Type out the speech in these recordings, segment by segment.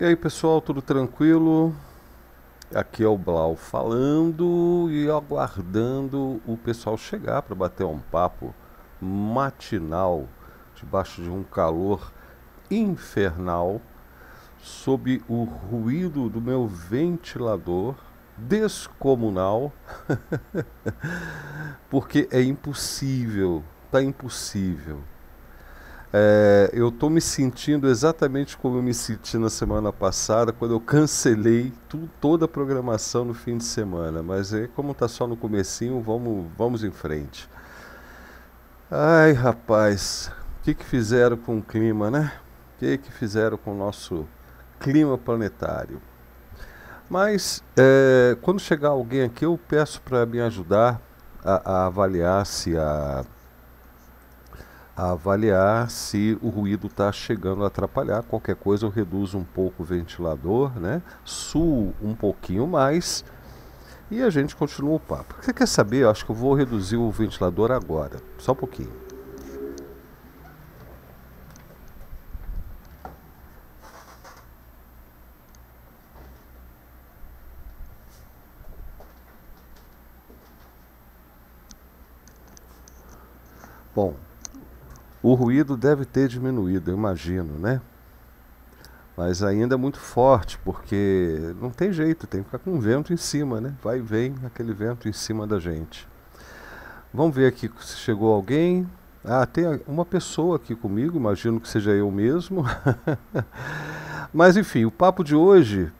E aí pessoal, tudo tranquilo? Aqui é o Blau falando e aguardando o pessoal chegar para bater um papo matinal debaixo de um calor infernal sob o ruído do meu ventilador descomunal, porque é impossível, tá impossível. É, eu estou me sentindo exatamente como eu me senti na semana passada, quando eu cancelei tu, toda a programação no fim de semana. Mas aí, como está só no comecinho, vamos, vamos em frente. Ai, rapaz, o que, que fizeram com o clima, né? O que, que fizeram com o nosso clima planetário? Mas é, quando chegar alguém aqui, eu peço para me ajudar a, a avaliar se a a avaliar se o ruído está chegando a atrapalhar. Qualquer coisa eu reduzo um pouco o ventilador, né? Suo um pouquinho mais e a gente continua o papo. Você quer saber? Eu acho que eu vou reduzir o ventilador agora, só um pouquinho. Bom, o ruído deve ter diminuído, eu imagino, né? Mas ainda é muito forte, porque não tem jeito, tem que ficar com o vento em cima, né? Vai e vem aquele vento em cima da gente. Vamos ver aqui se chegou alguém. Ah, tem uma pessoa aqui comigo, imagino que seja eu mesmo. Mas enfim, o papo de hoje,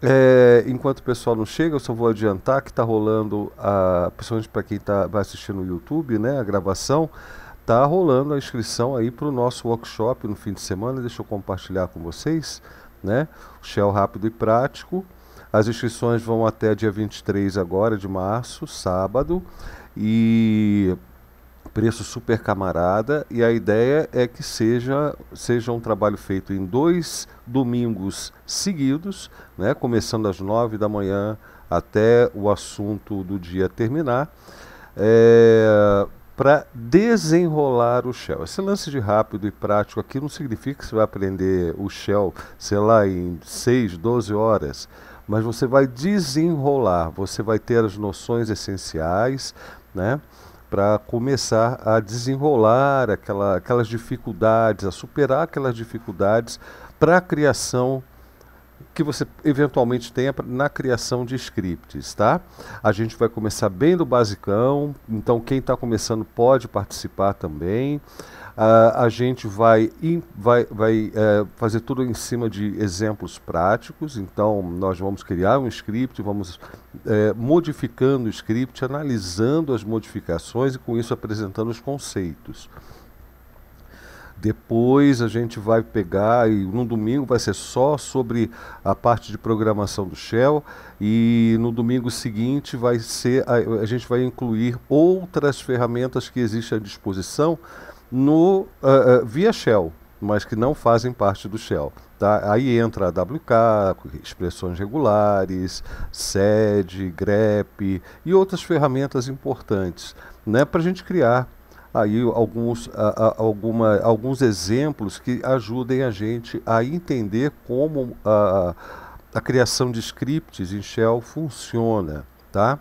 é, enquanto o pessoal não chega, eu só vou adiantar que está rolando, a, principalmente para quem tá, vai assistir no YouTube, né, a gravação. Tá rolando a inscrição aí para o nosso workshop no fim de semana. Deixa eu compartilhar com vocês, né? O Shell rápido e prático. As inscrições vão até dia 23 agora de março, sábado, e preço super camarada. E a ideia é que seja, seja um trabalho feito em dois domingos seguidos, né, começando às 9 da manhã até o assunto do dia terminar. É, para desenrolar o Shell. Esse lance de rápido e prático aqui não significa que você vai aprender o Shell, sei lá, em 6, 12 horas, mas você vai desenrolar, você vai ter as noções essenciais, né? para começar a desenrolar aquela, aquelas dificuldades, a superar aquelas dificuldades para a criação que você eventualmente tenha na criação de scripts, tá? A gente vai começar bem do basicão, então quem está começando pode participar também. Uh, a gente vai, in, vai, vai uh, fazer tudo em cima de exemplos práticos, então nós vamos criar um script, vamos uh, modificando o script, analisando as modificações e com isso apresentando os conceitos. Depois a gente vai pegar e no domingo vai ser só sobre a parte de programação do Shell e no domingo seguinte vai ser a, a gente vai incluir outras ferramentas que existem à disposição no uh, uh, via Shell, mas que não fazem parte do Shell. Tá? Aí entra a WK, expressões regulares, SED, grep e outras ferramentas importantes né, para a gente criar aí alguns, a, a, alguma, alguns exemplos que ajudem a gente a entender como a, a criação de scripts em Shell funciona, tá?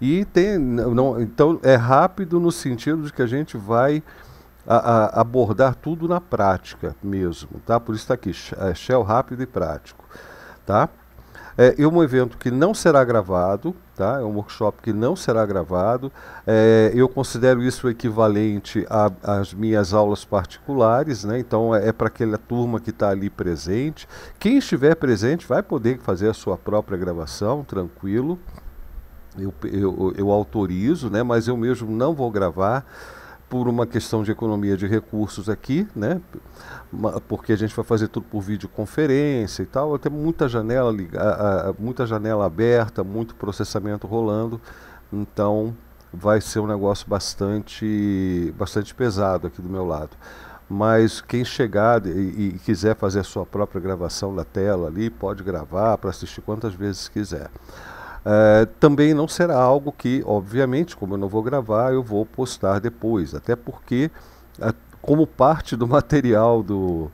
E tem, não, então é rápido no sentido de que a gente vai a, a abordar tudo na prática mesmo, tá? Por isso está aqui, é, Shell rápido e prático, tá? É, é um evento que não será gravado, tá? é um workshop que não será gravado. É, eu considero isso equivalente às minhas aulas particulares, né? então é, é para aquela turma que está ali presente. Quem estiver presente vai poder fazer a sua própria gravação, tranquilo. Eu, eu, eu autorizo, né? mas eu mesmo não vou gravar por uma questão de economia de recursos aqui, né? Porque a gente vai fazer tudo por videoconferência e tal, até muita janela ligada, muita janela aberta, muito processamento rolando. Então, vai ser um negócio bastante bastante pesado aqui do meu lado. Mas quem chegar e, e quiser fazer a sua própria gravação da tela ali, pode gravar para assistir quantas vezes quiser. Eh, também não será algo que, obviamente, como eu não vou gravar, eu vou postar depois. Até porque, eh, como parte do material do,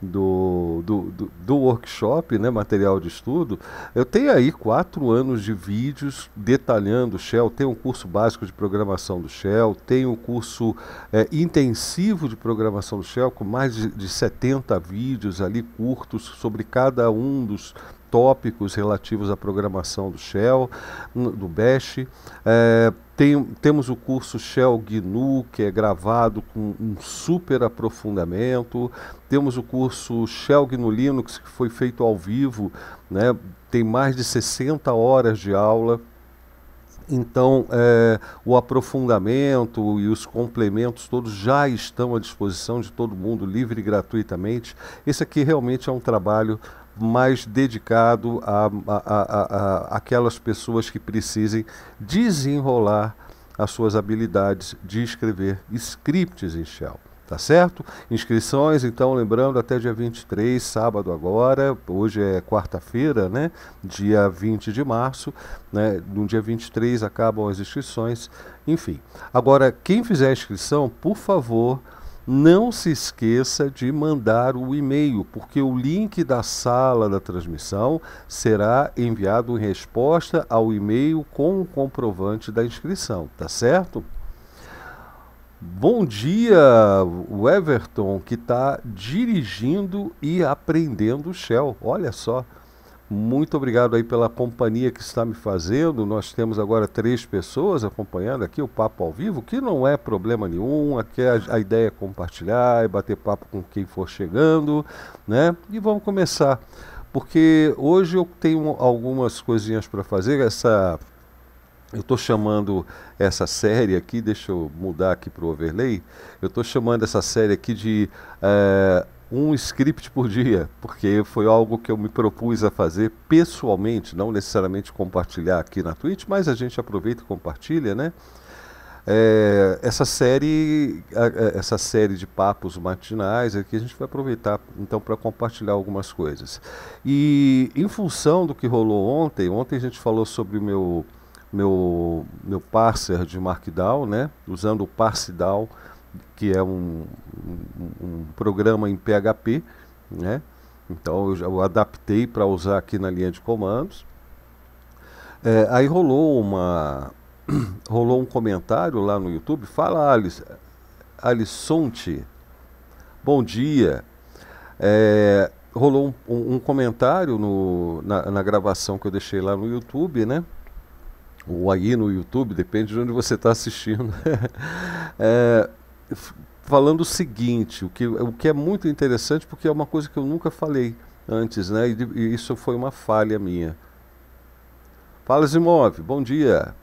do, do, do, do, workshop, né, material de estudo, eu tenho aí quatro anos de vídeos detalhando o Shell, tem um curso básico de programação do Shell, tem um curso é, intensivo de programação do Shell, com mais de, de 70 vídeos ali curtos sobre cada um dos, tópicos relativos à programação do Shell, do Bash. É, tem, temos o curso Shell GNU, que é gravado com um super aprofundamento. Temos o curso Shell GNU Linux, que foi feito ao vivo, né? tem mais de 60 horas de aula. Então, é, o aprofundamento e os complementos todos já estão à disposição de todo mundo, livre e gratuitamente. Esse aqui realmente é um trabalho mais dedicado a, a, a, aquelas pessoas que precisem desenrolar as suas habilidades de escrever scripts em Shell. Tá certo? Inscrições, então, lembrando, até dia 23, sábado agora, hoje é quarta-feira, né? Dia 20 de março, né? No dia 23 acabam as inscrições, enfim. Agora, quem fizer a inscrição, por favor, não se esqueça de mandar o e-mail, porque o link da sala da transmissão será enviado em resposta ao e-mail com o comprovante da inscrição, tá certo? Bom dia, o Everton, que está dirigindo e aprendendo Shell. Olha só. Muito obrigado aí pela companhia que está me fazendo. Nós temos agora três pessoas acompanhando aqui o papo ao vivo, que não é problema nenhum. Aqui é a, a ideia é compartilhar e é bater papo com quem for chegando, né? E vamos começar, porque hoje eu tenho algumas coisinhas para fazer. Essa eu estou chamando essa série aqui, deixa eu mudar aqui para o overlay. Eu estou chamando essa série aqui de é, um script por dia, porque foi algo que eu me propus a fazer pessoalmente, não necessariamente compartilhar aqui na Twitch, mas a gente aproveita e compartilha, né? É, essa série, essa série de papos matinais aqui a gente vai aproveitar então para compartilhar algumas coisas. E em função do que rolou ontem, ontem a gente falou sobre o meu meu meu parser de Markdown, né? Usando o parse down que é um, um, um programa em PHP, né? Então eu, já, adaptei para usar aqui na linha de comandos. É, aí rolou uma rolou um comentário lá no YouTube. Fala Alice, Alissonte, bom dia. É, rolou um, um comentário no, na, na, gravação que eu deixei lá no YouTube, né? Ou aí no YouTube, depende de onde você está assistindo. é, falando o seguinte, o que, o que é muito interessante, porque é uma coisa que eu nunca falei antes, né? E, e isso foi uma falha minha. Fala Zimov, bom dia.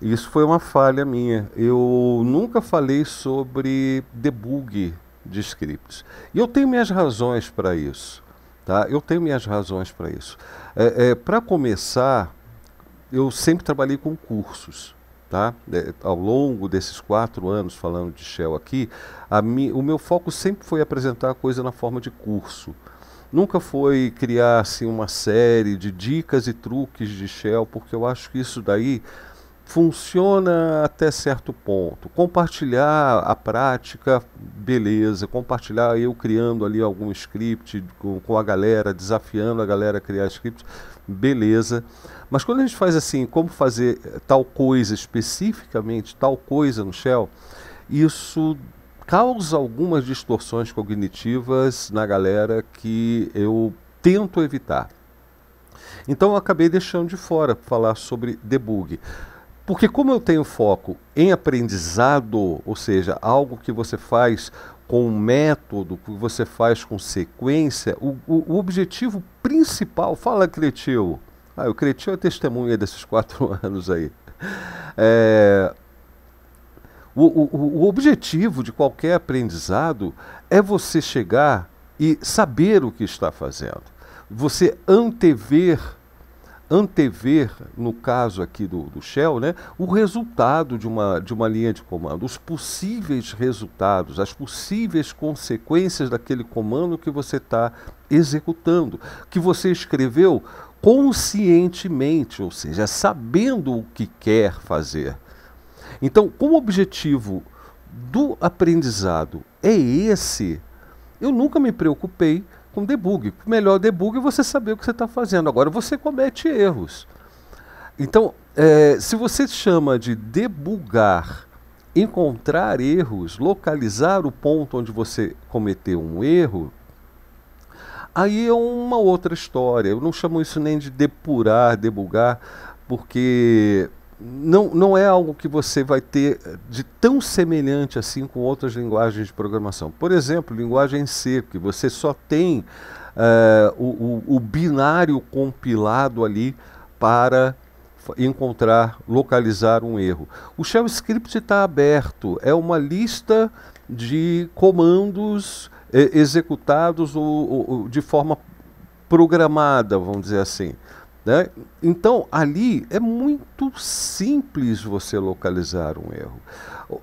Isso foi uma falha minha. Eu nunca falei sobre debug de scripts. E eu tenho minhas razões para isso. Tá? Eu tenho minhas razões para isso. É, é, para começar, eu sempre trabalhei com cursos. Tá? É, ao longo desses quatro anos falando de Shell aqui, mi, o meu foco sempre foi apresentar a coisa na forma de curso. Nunca foi criar assim, uma série de dicas e truques de Shell, porque eu acho que isso daí funciona até certo ponto. Compartilhar a prática, beleza. Compartilhar eu criando ali algum script com, com a galera, desafiando a galera a criar scripts, beleza. Mas quando a gente faz assim, como fazer tal coisa especificamente, tal coisa no Shell, isso causa algumas distorções cognitivas na galera que eu tento evitar. Então eu acabei deixando de fora falar sobre debug. Porque como eu tenho foco em aprendizado, ou seja, algo que você faz com método, que você faz com sequência, o, o, o objetivo principal, fala Cretio. ah, o Cretio é testemunha desses quatro anos aí. É, o, o, o objetivo de qualquer aprendizado é você chegar e saber o que está fazendo, você antever antever, no caso aqui do, do, Shell, né, o resultado de uma, de uma linha de comando, os possíveis resultados, as possíveis consequências daquele comando que você está executando, que você escreveu conscientemente, ou seja, sabendo o que quer fazer. Então, como objetivo do aprendizado é esse, eu nunca me preocupei com debug. Melhor debug é você saber o que você está fazendo. Agora você comete erros. Então, é, se você chama de debugar, encontrar erros, localizar o ponto onde você cometeu um erro, aí é uma outra história. Eu não chamo isso nem de depurar, debugar, porque não, não é algo que você vai ter eh, de tão semelhante assim com outras linguagens de programação. Por exemplo, linguagem C, que você só tem uh, o, o, o, binário compilado ali para encontrar, localizar um erro. O shell script está aberto, é uma lista de comandos eh, executados ou, ou, de forma programada, vamos dizer assim. Né? Então, ali é muito simples você localizar um erro.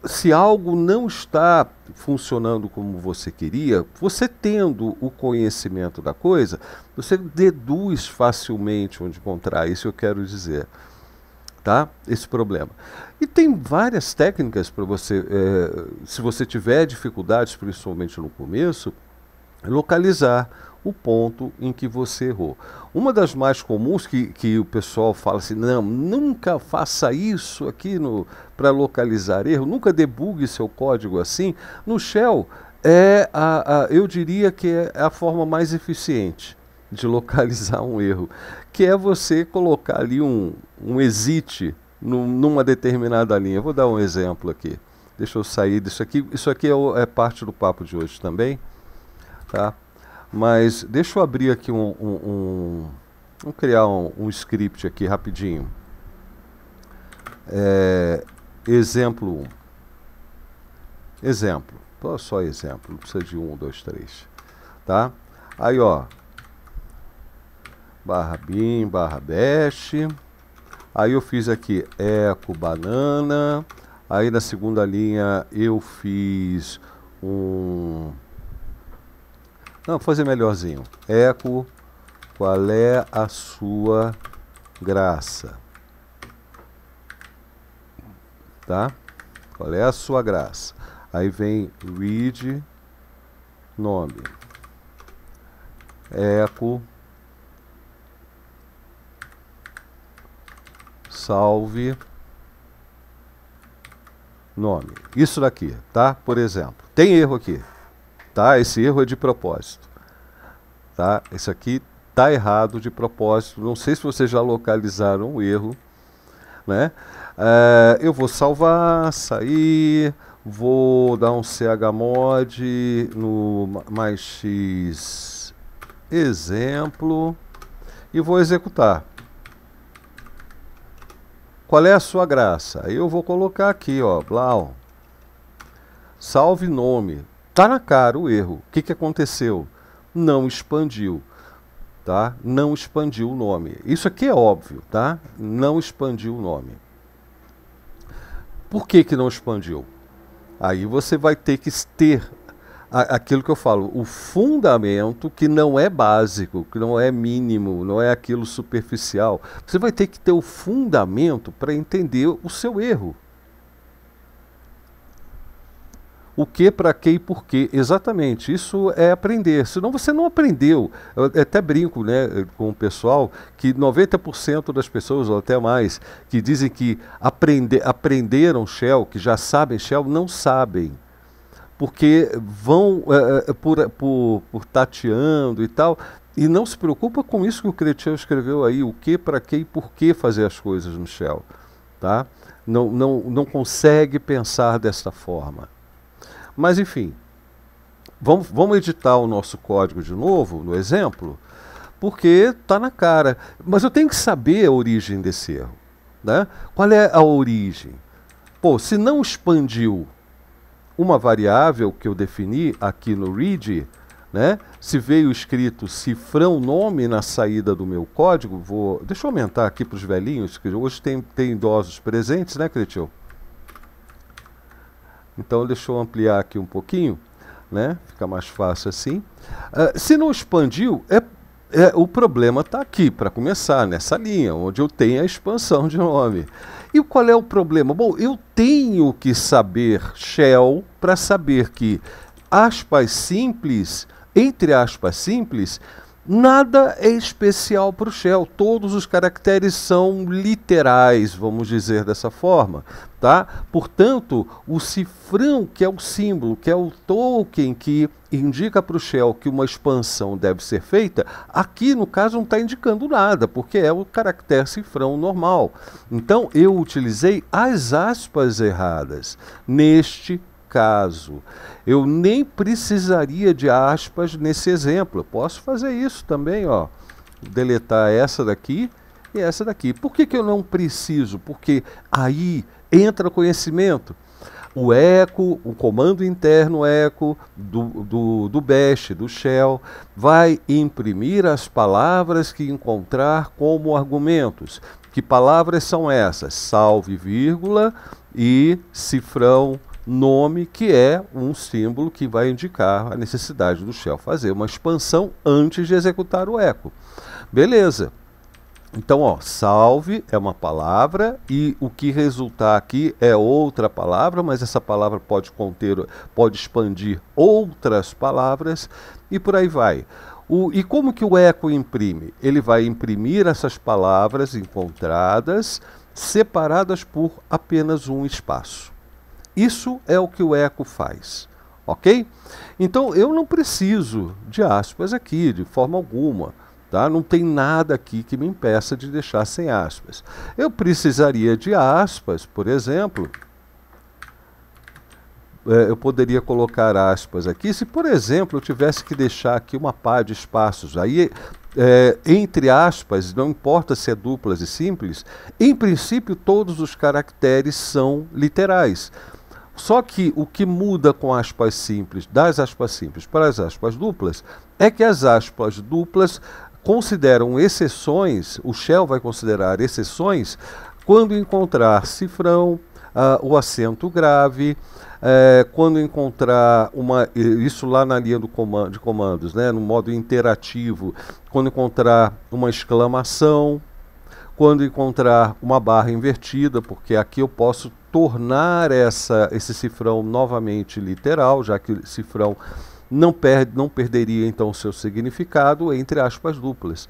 Se algo não está funcionando como você queria, você tendo o conhecimento da coisa, você deduz facilmente onde encontrar. Isso eu quero dizer. Tá? Esse problema. E tem várias técnicas para você, é, se você tiver dificuldades, principalmente no começo, localizar o ponto em que você errou. Uma das mais comuns que, que o pessoal fala assim, não, nunca faça isso aqui para localizar erro, nunca debugue seu código assim, no Shell é a, a, eu diria que é a forma mais eficiente de localizar um erro, que é você colocar ali um, um exit num, numa determinada linha. Vou dar um exemplo aqui. Deixa eu sair disso aqui. Isso aqui é, é parte do papo de hoje também. Tá? Mas deixa eu abrir aqui um. um, um vamos criar um, um, script aqui rapidinho. É, exemplo 1. Exemplo. Só exemplo. Não precisa de 1, 2, 3. Tá? Aí, ó. Barra bin, barra bash. Aí eu fiz aqui eco banana. Aí na segunda linha eu fiz um não, fazer melhorzinho. Eco, qual é a sua graça? Tá? Qual é a sua graça? Aí vem read nome. Eco salve nome. Isso daqui, tá? Por exemplo, tem erro aqui tá? Esse erro é de propósito, tá? Isso aqui tá errado de propósito. Não sei se vocês já localizaram o erro, né? É, eu vou salvar, sair, vou dar um chmod no mais x exemplo e vou executar. Qual é a sua graça? Eu vou colocar aqui, ó, blau. Salve nome. Tá na cara o erro. O que, que aconteceu? Não expandiu. Tá? Não expandiu o nome. Isso aqui é óbvio, tá? Não expandiu o nome. Por que, que não expandiu? Aí você vai ter que ter aquilo que eu falo, o fundamento que não é básico, que não é mínimo, não é aquilo superficial. Você vai ter que ter o fundamento para entender o seu erro. o que, para que e por quê. Exatamente, isso é aprender. Senão você não aprendeu. Eu até brinco né, com o pessoal que 90% das pessoas, ou até mais, que dizem que aprende, aprenderam Shell, que já sabem Shell, não sabem porque vão é, por, por, por, tateando e tal. E não se preocupa com isso que o Cretião escreveu aí, o que, para que e por que fazer as coisas no Shell. Tá? Não, não, não consegue pensar desta forma. Mas enfim, vamos, vamos editar o nosso código de novo, no exemplo, porque está na cara. Mas eu tenho que saber a origem desse erro. Né? Qual é a origem? Pô, se não expandiu uma variável que eu defini aqui no read, né? Se veio escrito cifrão nome na saída do meu código, vou, deixa eu aumentar aqui para os velhinhos, que hoje tem, tem idosos presentes, né, Cretil? Então deixa eu ampliar aqui um pouquinho, né? Fica mais fácil assim. Uh, se não expandiu, é, é o problema está aqui, para começar, nessa linha, onde eu tenho a expansão de nome. E qual é o problema? Bom, eu tenho que saber shell para saber que aspas simples, entre aspas simples, Nada é especial para o Shell, todos os caracteres são literais, vamos dizer dessa forma, tá? Portanto, o cifrão, que é o símbolo, que é o token que indica para o Shell que uma expansão deve ser feita, aqui no caso não está indicando nada, porque é o caractere cifrão normal. Então, eu utilizei as aspas erradas neste caso. Eu nem precisaria de aspas nesse exemplo. Eu posso fazer isso também, ó. Deletar essa daqui e essa daqui. Por que, que eu não preciso? Porque aí entra conhecimento. O eco, o comando interno eco do, do, do bash, do shell, vai imprimir as palavras que encontrar como argumentos. Que palavras são essas? Salve, vírgula e cifrão nome que é um símbolo que vai indicar a necessidade do shell fazer uma expansão antes de executar o echo. Beleza. Então, ó, salve é uma palavra e o que resultar aqui é outra palavra, mas essa palavra pode conter, pode expandir outras palavras e por aí vai. O, e como que o eco imprime? Ele vai imprimir essas palavras encontradas separadas por apenas um espaço. Isso é o que o eco faz, ok? Então eu não preciso de aspas aqui, de forma alguma. Tá? Não tem nada aqui que me impeça de deixar sem aspas. Eu precisaria de aspas, por exemplo. É, eu poderia colocar aspas aqui. Se, por exemplo, eu tivesse que deixar aqui uma pá de espaços, aí é, entre aspas, não importa se é duplas e simples, em princípio todos os caracteres são literais. Só que o que muda com aspas simples, das aspas simples para as aspas duplas, é que as aspas duplas consideram exceções, o Shell vai considerar exceções quando encontrar cifrão, uh, o acento grave, uh, quando encontrar uma isso lá na linha do comando, de comandos, né, no modo interativo, quando encontrar uma exclamação, quando encontrar uma barra invertida, porque aqui eu posso tornar essa, esse cifrão novamente literal, já que o cifrão não, perde, não perderia então seu significado entre aspas duplas.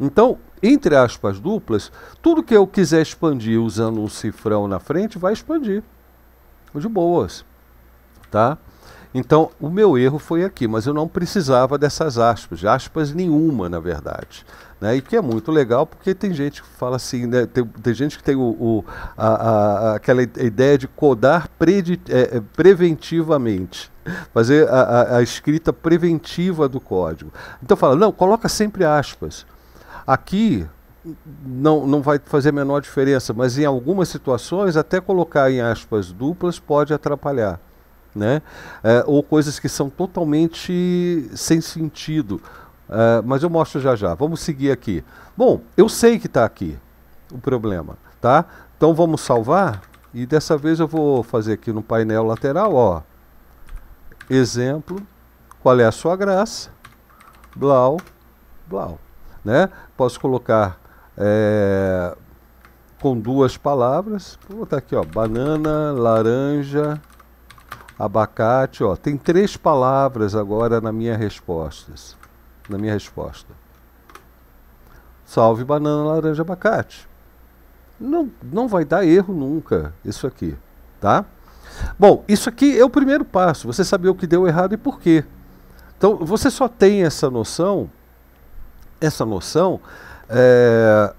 Então, entre aspas duplas, tudo que eu quiser expandir usando um cifrão na frente vai expandir. De boas. Tá? Então, o meu erro foi aqui, mas eu não precisava dessas aspas, aspas nenhuma, na verdade. Né? E que é muito legal, porque tem gente que fala assim, né? tem, tem, gente que tem o, o a, a, aquela ideia de codar é, é, preventivamente, fazer a, a escrita preventiva do código. Então fala, não, coloca sempre aspas. Aqui, não, não vai fazer a menor diferença, mas em algumas situações, até colocar em aspas duplas pode atrapalhar né? É, ou coisas que são totalmente sem sentido. É, mas eu mostro já já. Vamos seguir aqui. Bom, eu sei que está aqui o problema, tá? Então vamos salvar e dessa vez eu vou fazer aqui no painel lateral, ó. Exemplo, qual é a sua graça? Blau, blau, né? Posso colocar é, com duas palavras. Vou botar aqui, ó, banana, laranja, abacate, ó, tem três palavras agora na minha resposta. Na minha resposta. Salve banana, laranja, abacate. Não, não vai dar erro nunca isso aqui, tá? Bom, isso aqui é o primeiro passo, você saber o que deu errado e por quê. Então, você só tem essa noção, essa noção é,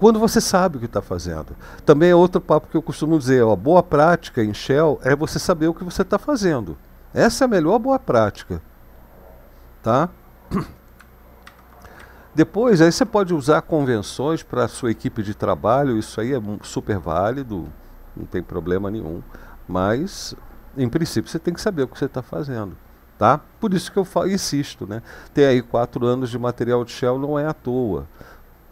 quando você sabe o que está fazendo. Também é outro papo que eu costumo dizer: a boa prática em Shell é você saber o que você está fazendo. Essa é a melhor boa prática. Tá? Depois, aí você pode usar convenções para a sua equipe de trabalho, isso aí é super válido, não tem problema nenhum. Mas, em princípio, você tem que saber o que você está fazendo. Tá? Por isso que eu falo, insisto, né? Ter aí quatro anos de material de Shell não é à toa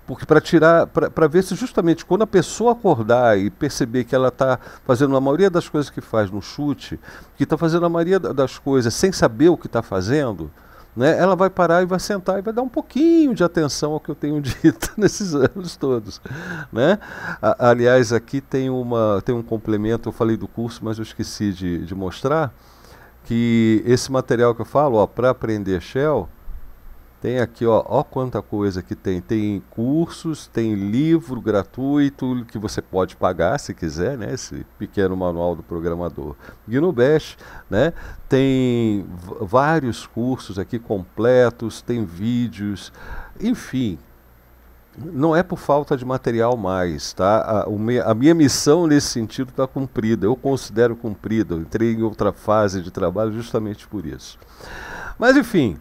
porque para tirar, para ver se justamente quando a pessoa acordar e perceber que ela está fazendo a maioria das coisas que faz no chute, que está fazendo a maioria das coisas sem saber o que está fazendo, né, ela vai parar e vai sentar e vai dar um pouquinho de atenção ao que eu tenho dito nesses anos todos. Né? A, aliás, aqui tem, uma, tem um complemento, eu falei do curso, mas eu esqueci de, de mostrar, que esse material que eu falo, para aprender Shell, tem aqui, ó, ó quanta coisa que tem. Tem cursos, tem livro gratuito que você pode pagar se quiser, né? Esse pequeno manual do programador GNU Bash, né? Tem vários cursos aqui completos, tem vídeos, enfim. Não é por falta de material mais, tá? A, a minha missão nesse sentido está cumprida, eu considero cumprida. Eu entrei em outra fase de trabalho justamente por isso. Mas enfim,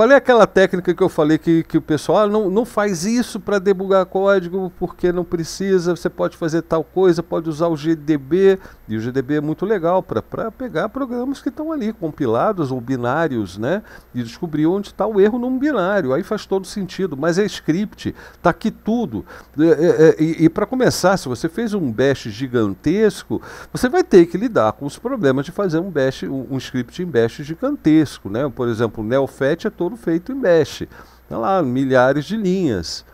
qual é aquela técnica que eu falei que, que o pessoal ah, não, não faz isso para debugar código porque não precisa, você pode fazer tal coisa, pode usar o GDB. E o GDB é muito legal para pegar programas que estão ali compilados ou binários, né? E descobrir onde está o erro num binário. Aí faz todo sentido, mas é script, está aqui tudo. É, é, é, e, e, e para começar, se você fez um bash gigantesco, você vai ter que lidar com os problemas de fazer um bash, um, um script em bash gigantesco, né? Por exemplo, o NeoFetch é todo feito em mesh. Tá lá, milhares de linhas.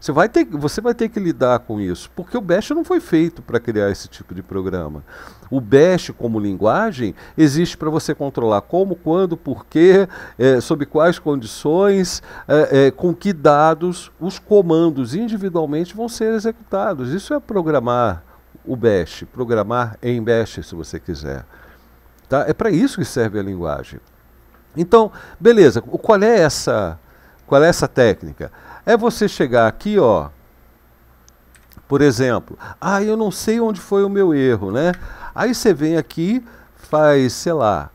Você vai, ter, você vai ter que lidar com isso, porque o Bash não foi feito para criar esse tipo de programa. O Bash, como linguagem, existe para você controlar como, quando, porquê, é, sob quais condições, é, é, com que dados os comandos individualmente vão ser executados. Isso é programar o Bash, programar em Bash, se você quiser. Tá? É para isso que serve a linguagem. Então, beleza, qual é essa qual é essa técnica? É você chegar aqui, ó, por exemplo, ah, eu não sei onde foi o meu erro, né? Aí você vem aqui, faz, sei lá,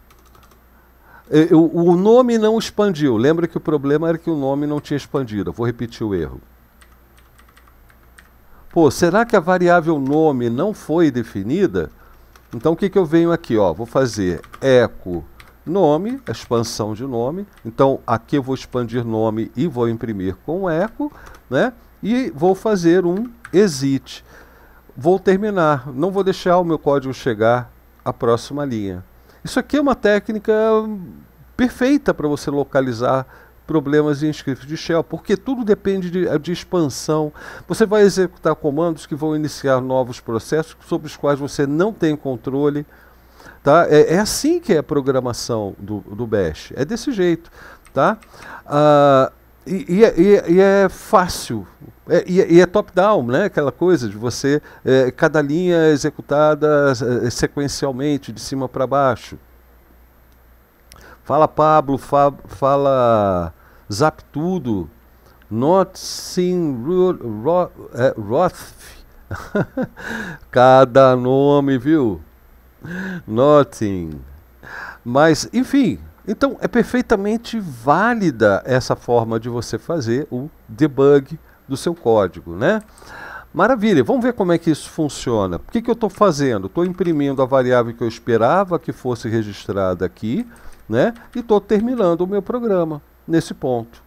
eu, o nome não expandiu. Lembra que o problema era que o nome não tinha expandido. Eu vou repetir o erro. Pô, será que a variável nome não foi definida? Então o que, que eu venho aqui? Ó, vou fazer eco nome, expansão de nome. Então, aqui eu vou expandir nome e vou imprimir com eco, né? E vou fazer um exit. Vou terminar, não vou deixar o meu código chegar à próxima linha. Isso aqui é uma técnica perfeita para você localizar problemas em script de shell, porque tudo depende de, de, expansão. Você vai executar comandos que vão iniciar novos processos sobre os quais você não tem controle. Tá? É, é assim que é a programação do, do Bash, é desse jeito. Tá? Ah, e, e, é, é, e, é fácil, é, e, é, e, é top-down, né? aquela coisa de você, é, cada linha é executada sequencialmente, de cima para baixo. Fala Pablo, fa, fala Zap Tudo, Not Sin Roth, cada nome, viu? Nothing. Mas, enfim, então é perfeitamente válida essa forma de você fazer o debug do seu código, né? Maravilha, vamos ver como é que isso funciona. O que, que eu estou fazendo? Estou imprimindo a variável que eu esperava que fosse registrada aqui, né? E estou terminando o meu programa nesse ponto.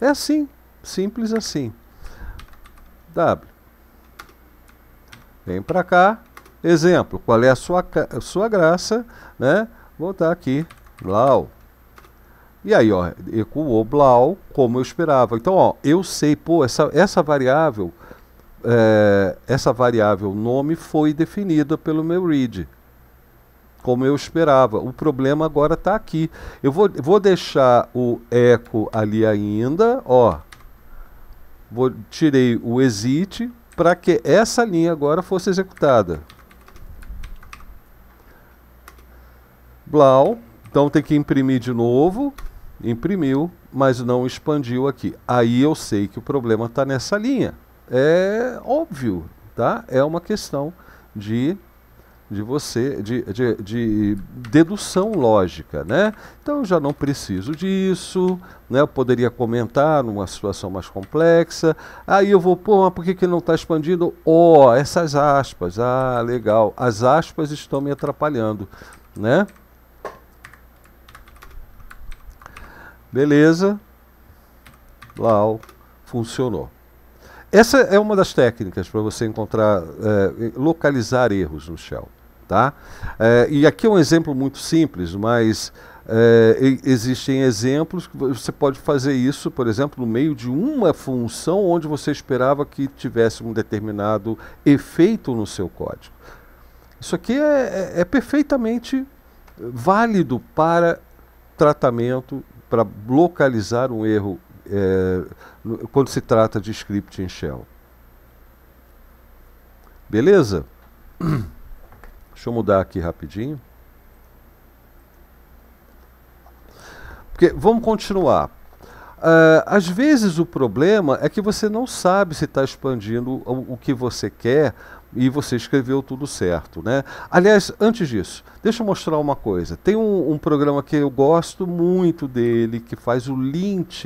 É assim, simples assim. W. Vem para cá, Exemplo, qual é a sua, a sua graça, né? Vou botar aqui, Blau. E aí, ó, ecoou Blau como eu esperava. Então, ó, eu sei, pô, essa, essa variável, é, essa variável nome foi definida pelo meu read, como eu esperava. O problema agora está aqui. Eu vou, vou deixar o eco ali ainda, ó. Vou, tirei o exit para que essa linha agora fosse executada. Blau. Então tem que imprimir de novo. Imprimiu, mas não expandiu aqui. Aí eu sei que o problema está nessa linha. É óbvio, tá? É uma questão de de você de, de, de, dedução lógica, né? Então eu já não preciso disso, né? Eu poderia comentar numa situação mais complexa. Aí eu vou, pô, mas por que, que não está expandindo? Ó, oh, essas aspas, ah, legal. As aspas estão me atrapalhando, né? Beleza. Blau. Funcionou. Essa é uma das técnicas para você encontrar, é, localizar erros no Shell. Tá? É, e aqui é um exemplo muito simples, mas é, existem exemplos que você pode fazer isso, por exemplo, no meio de uma função onde você esperava que tivesse um determinado efeito no seu código. Isso aqui é, é, é perfeitamente válido para tratamento para localizar um erro é, quando se trata de script em shell. Beleza? Deixa eu mudar aqui rapidinho. Porque, vamos continuar. Uh, às vezes o problema é que você não sabe se está expandindo o, o, que você quer, e você escreveu tudo certo, né? Aliás, antes disso, deixa eu mostrar uma coisa. Tem um, um programa que eu gosto muito dele, que faz o Lint,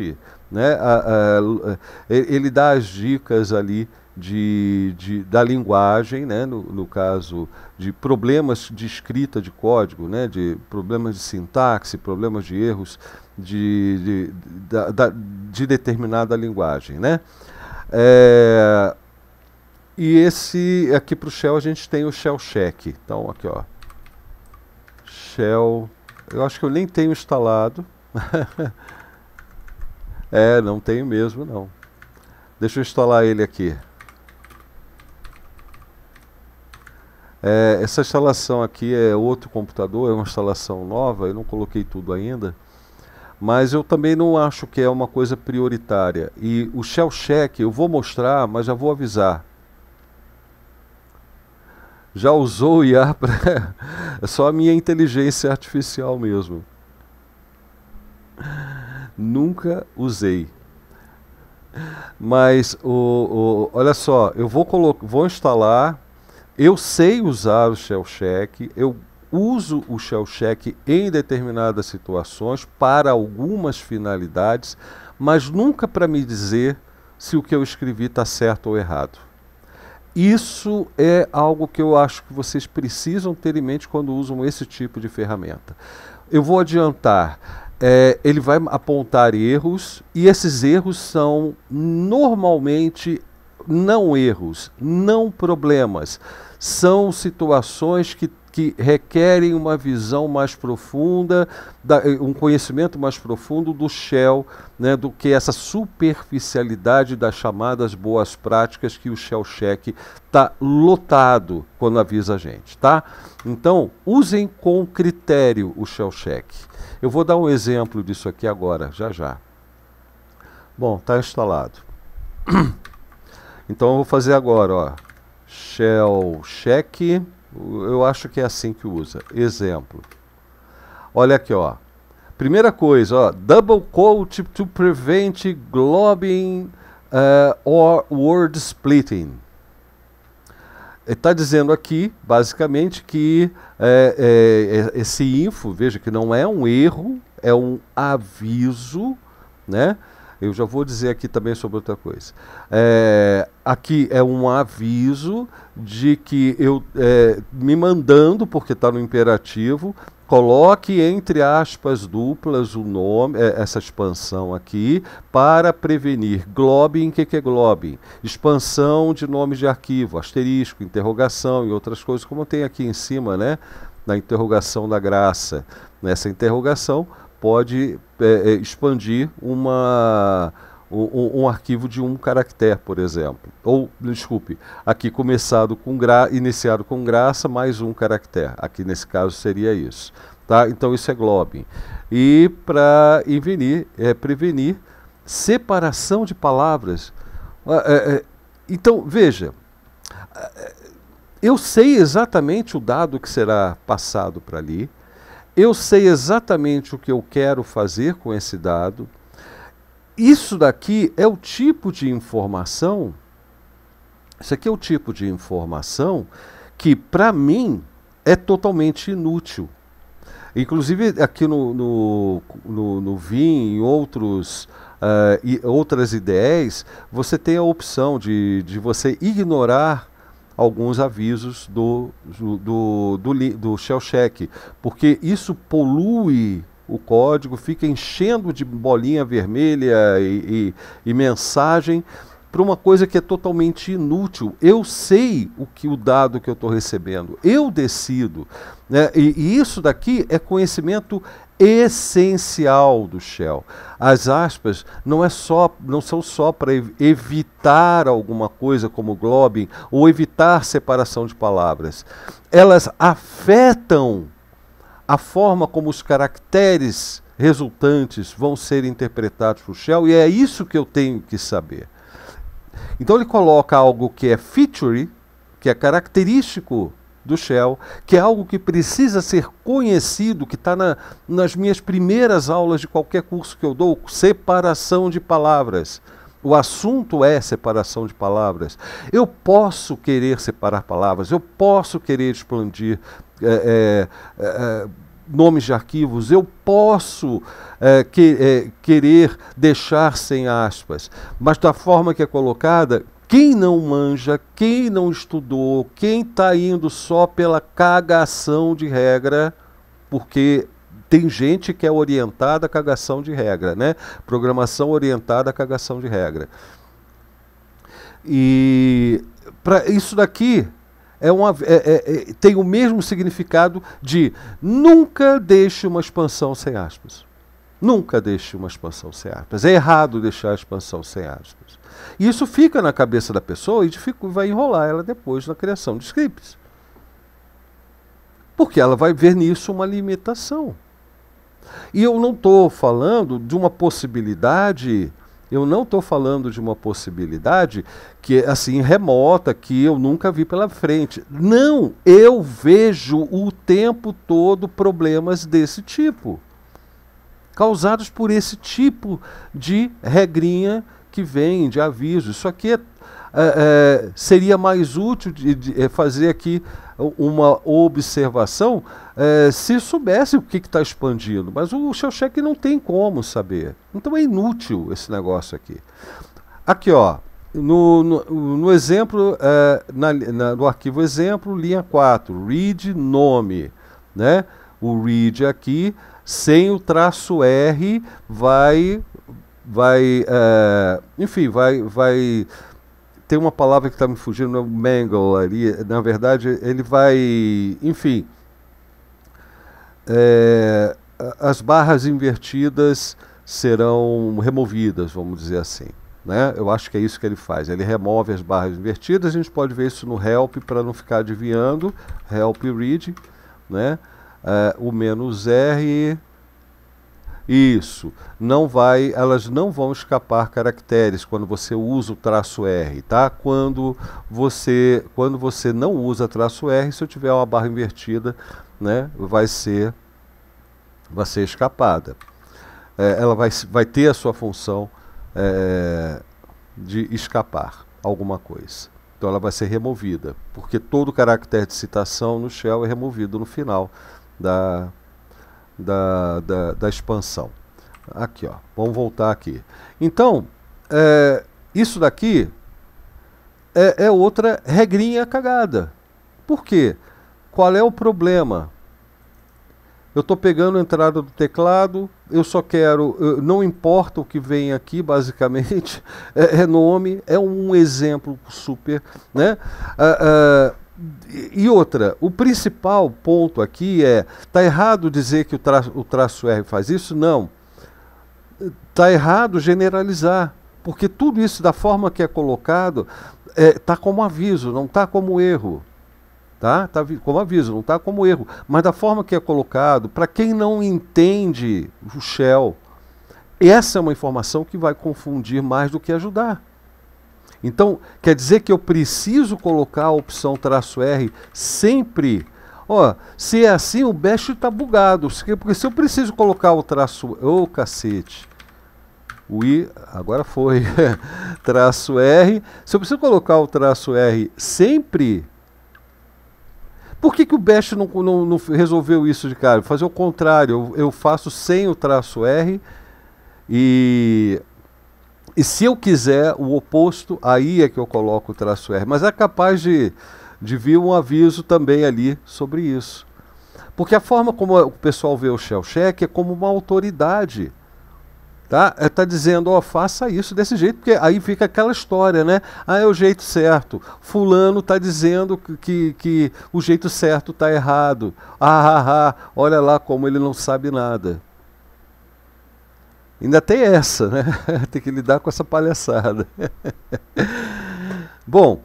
né? A, a, é, ele dá as dicas ali de, de da linguagem, né? No, no, caso de problemas de escrita de código, né? De problemas de sintaxe, problemas de erros de, de, da, de determinada linguagem, né? É, e esse aqui para o shell a gente tem o shell check. Então aqui ó, shell, eu acho que eu nem tenho instalado. é, não tenho mesmo não. Deixa eu instalar ele aqui. É, essa instalação aqui é outro computador, é uma instalação nova, eu não coloquei tudo ainda. Mas eu também não acho que é uma coisa prioritária. E o shell check eu vou mostrar, mas já vou avisar já usou o IA para. é só a minha inteligência artificial mesmo. Nunca usei. Mas o, o, olha só, eu vou, vou instalar. Eu sei usar o Shell Check, eu uso o Shell Check em determinadas situações para algumas finalidades, mas nunca para me dizer se o que eu escrevi está certo ou errado. Isso é algo que eu acho que vocês precisam ter em mente quando usam esse tipo de ferramenta. Eu vou adiantar. É, ele vai apontar erros e esses erros são normalmente não erros, não problemas. São situações que que requerem uma visão mais profunda, da, eh, um conhecimento mais profundo do Shell, né, do que essa superficialidade das chamadas boas práticas que o Shell Check está lotado quando avisa a gente, tá? Então, usem com critério o Shell Check. Eu vou dar um exemplo disso aqui agora, já já. Bom, está instalado. Então, eu vou fazer agora, ó, Shell Check eu acho que é assim que usa. Exemplo. Olha aqui, ó. Primeira coisa, ó, double quote to prevent globbing uh, eh, or word splitting. Está dizendo aqui, basicamente, que é, é, esse info, veja que não é um erro, é um aviso, né? Eu já vou dizer aqui também sobre outra coisa. É, aqui é um aviso de que eu é, me mandando, porque está no imperativo, coloque entre aspas duplas o nome, é, essa expansão aqui, para prevenir. Globin, o que, que é Globin? Expansão de nomes de arquivo, asterisco, interrogação e outras coisas, como tem aqui em cima, né? Na interrogação da graça. Nessa interrogação, pode é, é, expandir uma, um, um, arquivo de um caractere, por exemplo. Ou, desculpe, aqui começado com gra iniciado com graça, mais um caractere. Aqui nesse caso seria isso. Tá? Então isso é globing. E para é, prevenir separação de palavras. É, é, então, veja, eu sei exatamente o dado que será passado para ali, eu sei exatamente o que eu quero fazer com esse dado. Isso daqui é o tipo de informação. Isso aqui é o tipo de informação que, para mim, é totalmente inútil. Inclusive, aqui no, no, no, no VIN e outros. Uh, eh, e outras ideias, você tem a opção de, de você ignorar alguns avisos do, do, do, do, Shell Check, porque isso polui o código, fica enchendo de bolinha vermelha e, e, e mensagem para uma coisa que é totalmente inútil. Eu sei o que o dado que eu estou recebendo, eu decido. Né? E, e, isso daqui é conhecimento essencial do Shell. As aspas não, é só, não são só para evitar alguma coisa como globin ou evitar separação de palavras. Elas afetam a forma como os caracteres resultantes vão ser interpretados por Shell e é isso que eu tenho que saber. Então ele coloca algo que é feature, que é característico do Shell, que é algo que precisa ser conhecido, que está na, nas minhas primeiras aulas de qualquer curso que eu dou, separação de palavras. O assunto é separação de palavras. Eu posso querer separar palavras, eu posso querer expandir é, é, é, nomes de arquivos, eu posso eh, que, eh, querer deixar sem aspas, mas da forma que é colocada, quem não manja, quem não estudou, quem está indo só pela cagação de regra, porque tem gente que é orientada a cagação de regra, né? Programação orientada a cagação de regra. E para isso daqui é uma, é, é, é, tem o mesmo significado de nunca deixe uma expansão sem aspas. Nunca deixe uma expansão sem aspas. É errado deixar a expansão sem aspas. E isso fica na cabeça da pessoa e vai enrolar ela depois na criação de scripts. Porque ela vai ver nisso uma limitação. E eu não estou falando de uma possibilidade, eu não estou falando de uma possibilidade que assim remota, que eu nunca vi pela frente. Não, eu vejo o tempo todo problemas desse tipo, causados por esse tipo de regrinha que vem de aviso. Isso aqui é, é, é seria mais útil de, de é, fazer aqui uma observação é, se soubesse o que está expandindo. Mas o Shellcheck não tem como saber. Então é inútil esse negócio aqui. Aqui, ó. No, no, no exemplo, é, na, na, no arquivo exemplo, linha 4, read nome. Né? O read aqui, sem o traço R, vai vai, é, enfim, vai, vai tem uma palavra que está me fugindo, é Mangle, ali, na verdade, ele vai, enfim, é, as barras invertidas serão removidas, vamos dizer assim. Né? Eu acho que é isso que ele faz. Ele remove as barras invertidas, a gente pode ver isso no help para não ficar adivinhando, help read, né? Eh, o menos R isso. Não vai, elas não vão escapar caracteres quando você usa o traço R, tá? Quando você, quando você não usa traço R, se eu tiver uma barra invertida, né, vai ser vai ser escapada. É, ela vai, vai ter a sua função é, de escapar alguma coisa. Então ela vai ser removida, porque todo caractere de citação no shell é removido no final da, da, da, da expansão. Aqui, ó, vamos voltar aqui. Então, é, isso daqui é, é outra regrinha cagada. Por quê? Qual é o problema? Eu estou pegando a entrada do teclado, eu só quero, eu, não importa o que vem aqui, basicamente, é, é nome, é um exemplo super, né? Uh, uh, e outra, o principal ponto aqui é: está errado dizer que o traço, o traço R faz isso? Não. Está errado generalizar, porque tudo isso, da forma que é colocado, está é, tá como aviso, não está como erro. Tá? tá como aviso, não está como erro. Mas da forma que é colocado, para quem não entende o Shell, essa é uma informação que vai confundir mais do que ajudar. Então, quer dizer que eu preciso colocar a opção traço R sempre. Ó, se é assim, o bash está bugado. Porque se eu preciso colocar o traço... Ô, oh, cacete. O I, agora foi. traço R. Se eu preciso colocar o traço R sempre... Por que, que o Bash não, não, não resolveu isso de cara? Fazer o contrário, eu, eu faço sem o traço R e e se eu quiser o oposto, aí é que eu coloco o traço R. Mas é capaz de, de vir um aviso também ali sobre isso. Porque a forma como o pessoal vê o Shell Check é como uma autoridade. Tá? Está é, dizendo, ó, oh, faça isso desse jeito, porque aí fica aquela história, né? Ah, é o jeito certo. Fulano está dizendo que, que o jeito certo está errado. Ah, ah, ah, olha lá como ele não sabe nada. Ainda tem essa, né? tem que lidar com essa palhaçada. Bom,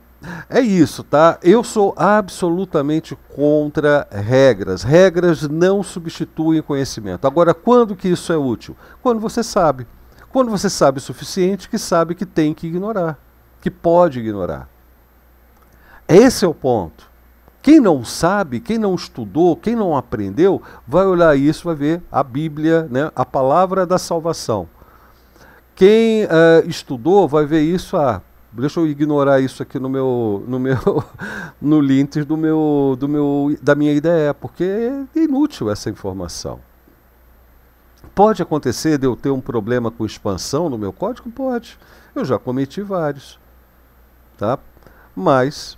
é isso, tá? Eu sou absolutamente contra regras. Regras não substituem conhecimento. Agora, quando que isso é útil? Quando você sabe. Quando você sabe o suficiente que sabe que tem que ignorar, que pode ignorar. Esse é o ponto. Quem não sabe, quem não estudou, quem não aprendeu, vai olhar isso, vai ver a Bíblia, né, a palavra da salvação. Quem uh, estudou vai ver isso, ah, deixa eu ignorar isso aqui no meu, no meu, no lintes do meu, do meu, da minha ideia, porque é inútil essa informação. Pode acontecer de eu ter um problema com expansão no meu código? Pode. Eu já cometi vários. Tá? Mas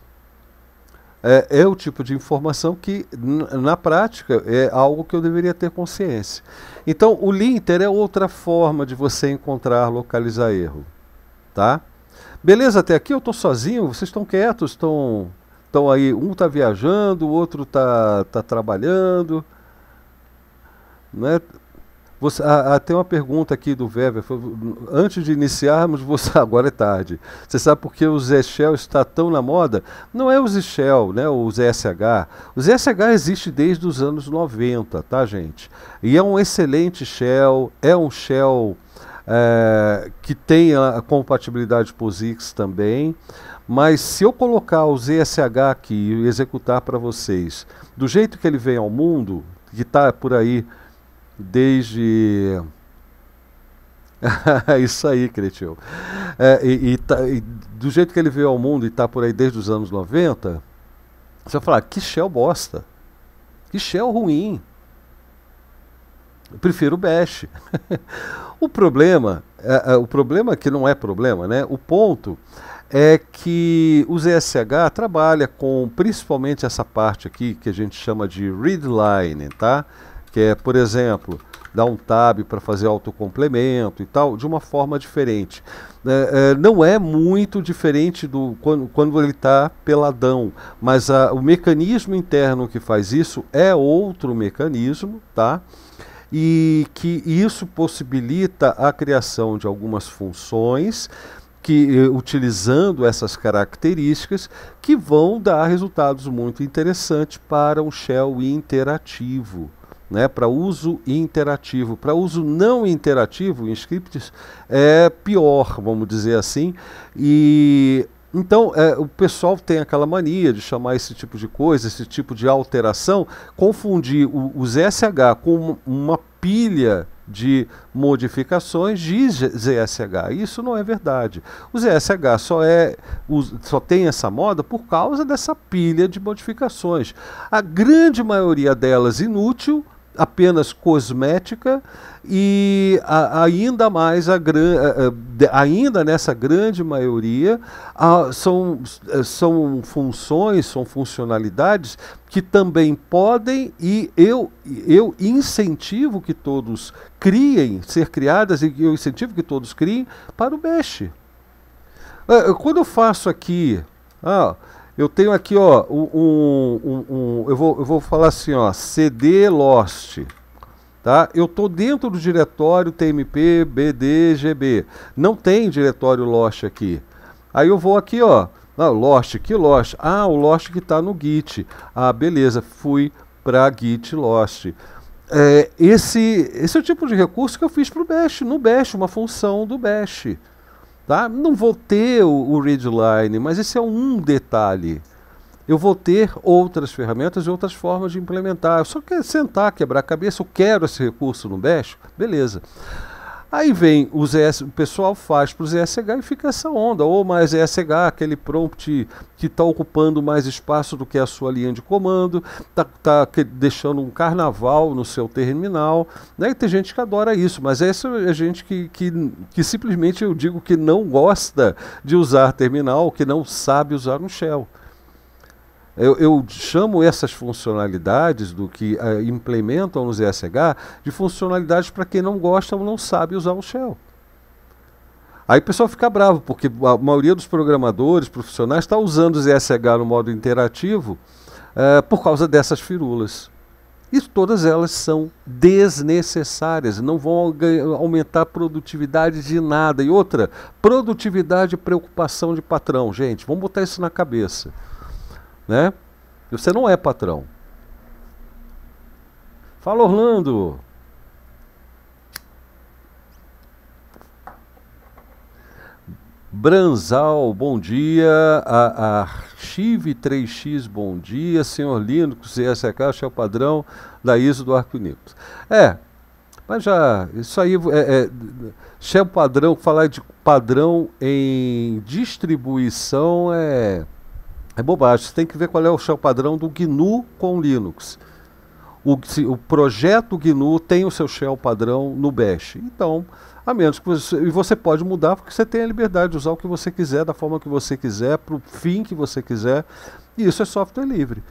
é, é o tipo de informação que, na prática, é algo que eu deveria ter consciência. Então, o linter é outra forma de você encontrar, localizar erro. Tá? Beleza, até aqui eu estou sozinho, vocês estão quietos, estão estão aí, um está viajando, o outro está tá trabalhando, né? Você, a, ah, a, ah, tem uma pergunta aqui do Weber. Antes de iniciarmos, você, agora é tarde. Você sabe por que o Zé Shell está tão na moda? Não é o Zé Shell, né, o ZSH. O ZSH existe desde os anos 90, tá, gente? E é um excelente Shell, é um Shell é, que tem a, a compatibilidade POSIX também. Mas se eu colocar o ZSH aqui e executar para vocês do jeito que ele vem ao mundo, que está por aí desde. Isso aí, Cretil. É, e, e, tá, e, do jeito que ele veio ao mundo e está por aí desde os anos 90, você vai falar: que Shell bosta. Que Shell ruim. Eu prefiro o Bash. o problema, é, é, o problema que não é problema, né? O ponto é que o ZSH trabalha com principalmente essa parte aqui que a gente chama de readline, tá? que é, por exemplo, dar um tab para fazer autocomplemento e tal, de uma forma diferente. É, é, não é muito diferente do quando, quando ele está peladão, mas a, o mecanismo interno que faz isso é outro mecanismo, tá? E que isso possibilita a criação de algumas funções que eh, utilizando essas características que vão dar resultados muito interessantes para um shell interativo né, para uso interativo. Para uso não interativo, em scripts, é pior, vamos dizer assim. E então, é, o pessoal tem aquela mania de chamar esse tipo de coisa, esse tipo de alteração, confundir o, os SH com uma pilha de modificações de ZSH. Isso não é verdade. O ZSH só, é, só tem essa moda por causa dessa pilha de modificações. A grande maioria delas inútil apenas cosmética e a, ainda mais a gran, eh, eh, ainda nessa grande maioria são, eh, são funções, são funcionalidades que também podem e eu, eu incentivo que todos criem, ser criadas e eu incentivo que todos criem para o mexe. Quando eu faço aqui, ah, eu tenho aqui, ó, um, um, um, eu, vou, eu vou falar assim, ó, CD Lost. Tá? Eu estou dentro do diretório TMP, bdgb, Não tem diretório Lost aqui. Aí eu vou aqui, ó. Lost, que Lost? Ah, o Lost que está no Git. Ah, beleza, fui para Git Lost. É, esse, esse é o tipo de recurso que eu fiz para o Bash, no Bash, uma função do Bash. Tá? Não vou ter o, o Readline, mas esse é um detalhe. Eu vou ter outras ferramentas e outras formas de implementar. Eu só quero sentar, quebrar a cabeça, eu quero esse recurso no Bash, beleza. Aí vem o, ZS, o pessoal faz para os ZSH e fica essa onda, ou mais ZSH, aquele prompt que está ocupando mais espaço do que a sua linha de comando, está tá, tá deixando um carnaval no seu terminal. Né? E tem gente que adora isso, mas essa é gente que, que, que simplesmente eu digo que não gosta de usar terminal, que não sabe usar um shell. Eu, eu, chamo essas funcionalidades do que uh, implementam no ZSH de funcionalidades para quem não gosta ou não sabe usar o Shell. Aí o pessoal fica bravo, porque a maioria dos programadores profissionais está usando o ZSH no modo interativo uh, por causa dessas firulas. E todas elas são desnecessárias, não vão aumentar a produtividade de nada. E outra, produtividade e preocupação de patrão. Gente, vamos botar isso na cabeça né? você não é patrão. Fala, Orlando! Branzal, bom dia. A, a Archive 3X, bom dia. Senhor Linux, é o Padrão, da ISO do Arco Linux. É, mas já, isso aí é, é, é o Padrão, falar de padrão em distribuição é é bobagem. Você tem que ver qual é o seu padrão do GNU com Linux. O, o projeto GNU tem o seu shell padrão no Bash. Então, a menos que você, e você pode mudar porque você tem a liberdade de usar o que você quiser, da forma que você quiser, para o fim que você quiser. E isso é software livre.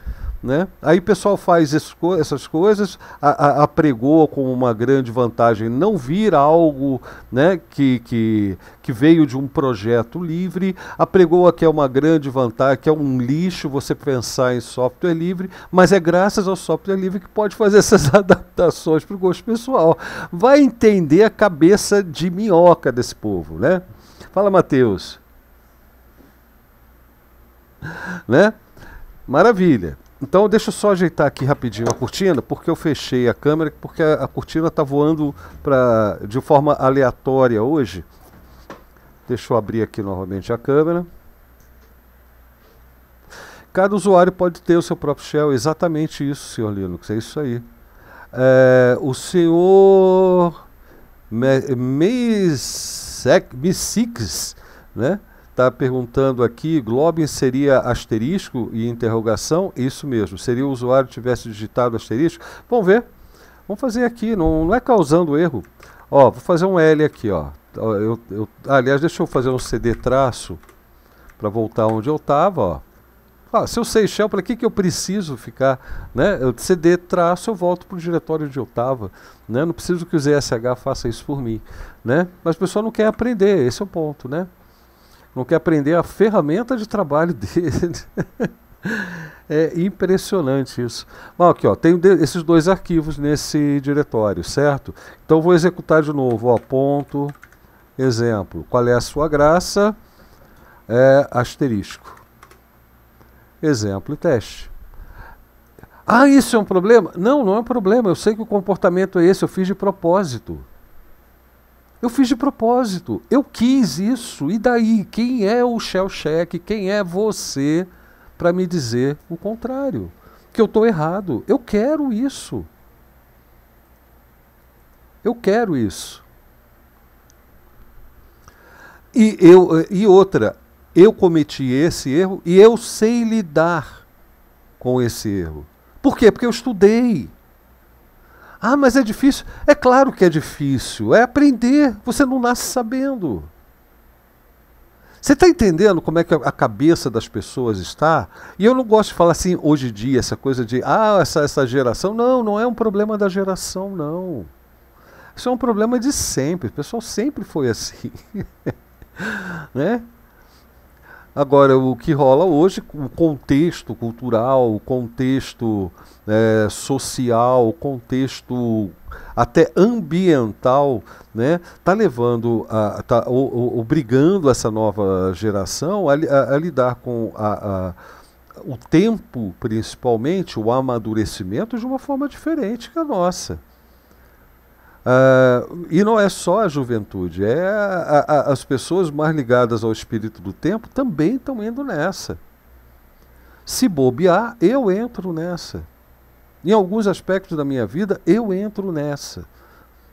Né? Aí o pessoal faz esco essas coisas, apregoa como uma grande vantagem não vir algo né, que, que, que veio de um projeto livre, apregoa que é uma grande vantagem, que é um lixo você pensar em software livre, mas é graças ao software livre que pode fazer essas adaptações para o gosto pessoal. Vai entender a cabeça de minhoca desse povo, né? Fala, Matheus. Né? Maravilha. Então deixa eu só ajeitar aqui rapidinho a cortina, porque eu fechei a câmera, porque a, a cortina está voando pra, de forma aleatória hoje. Deixa eu abrir aqui novamente a câmera. Cada usuário pode ter o seu próprio shell, exatamente isso, senhor Linux, é isso aí. É, o senhor Mesix, Me, né? Está perguntando aqui, Globin seria asterisco e interrogação? Isso mesmo. Seria o usuário tivesse digitado asterisco? Vamos ver. Vamos fazer aqui, não, não é causando erro. Ó, vou fazer um L aqui, ó. Eu, eu, aliás, deixa eu fazer um CD traço para voltar onde eu estava, ó. Ah, se eu sei Shell, para que, que eu preciso ficar, né? Eu CD traço, eu volto para o diretório onde eu estava, né? Não preciso que o ZSH faça isso por mim, né? Mas o pessoal não quer aprender, esse é o ponto, né? não quer aprender a ferramenta de trabalho dele. é impressionante isso. Bom, aqui ó, tenho esses dois arquivos nesse diretório, certo? Então vou executar de novo, ó, ponto, exemplo. Qual é a sua graça? É asterisco. Exemplo e teste. Ah, isso é um problema? Não, não é um problema. Eu sei que o comportamento é esse, eu fiz de propósito. Eu fiz de propósito, eu quis isso. E daí? Quem é o Shell Check? Quem é você para me dizer o contrário? Que eu estou errado. Eu quero isso. Eu quero isso. E, eu, e outra, eu cometi esse erro e eu sei lidar com esse erro. Por quê? Porque eu estudei. Ah, mas é difícil? É claro que é difícil. É aprender. Você não nasce sabendo. Você está entendendo como é que a cabeça das pessoas está? E eu não gosto de falar assim hoje em dia, essa coisa de, ah, essa, essa geração. Não, não é um problema da geração, não. Isso é um problema de sempre. O pessoal sempre foi assim. né? Agora, o que rola hoje, o contexto cultural, o contexto é, social, o contexto até ambiental, né, está levando, a, tá o, o, obrigando essa nova geração a, a, a lidar com a, o tempo, principalmente, o amadurecimento de uma forma diferente que a nossa. Uh, e não é só a juventude, é a, a, as pessoas mais ligadas ao espírito do tempo também estão indo nessa. Se bobear, eu entro nessa. Em alguns aspectos da minha vida, eu entro nessa.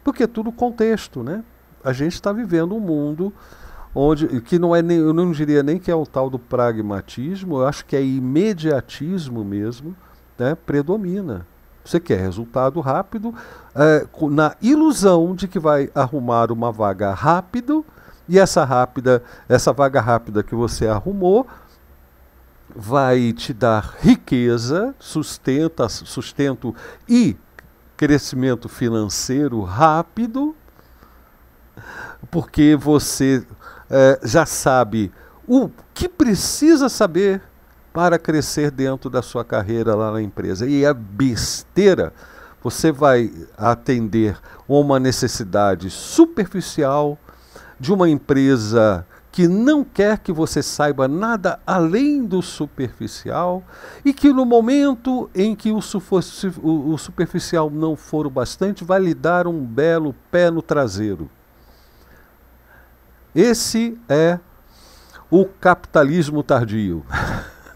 Porque é tudo contexto, né? A gente está vivendo um mundo onde que não é nem, eu não diria nem que é o tal do pragmatismo, eu acho que é imediatismo mesmo, né? Predomina. Você quer resultado rápido, é, na ilusão de que vai arrumar uma vaga rápido, e essa rápida, essa vaga rápida que você arrumou vai te dar riqueza, sustenta, sustento e crescimento financeiro rápido, porque você é, já sabe o que precisa saber para crescer dentro da sua carreira lá na empresa. E é besteira você vai atender uma necessidade superficial de uma empresa que não quer que você saiba nada além do superficial e que no momento em que o, o, superficial não for o bastante, vai lhe dar um belo pé no traseiro. Esse é o capitalismo tardio.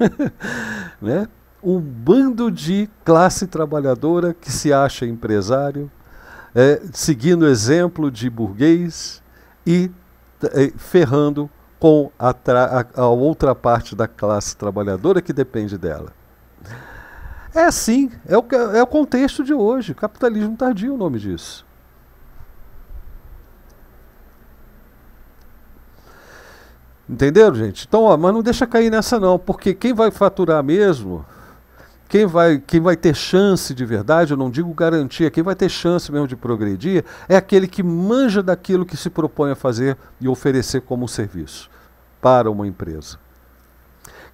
né? Um bando de classe trabalhadora que se acha empresário, é, seguindo o exemplo de burguês e é, ferrando com a, a, a outra parte da classe trabalhadora que depende dela. É assim, é o, é o contexto de hoje. Capitalismo tardio, é o nome disso. Entenderam, gente? Então, ó, mas não deixa cair nessa não, porque quem vai faturar mesmo, quem vai, quem vai ter chance de verdade, eu não digo garantia, quem vai ter chance mesmo de progredir é aquele que manja daquilo que se propõe a fazer e oferecer como serviço para uma empresa.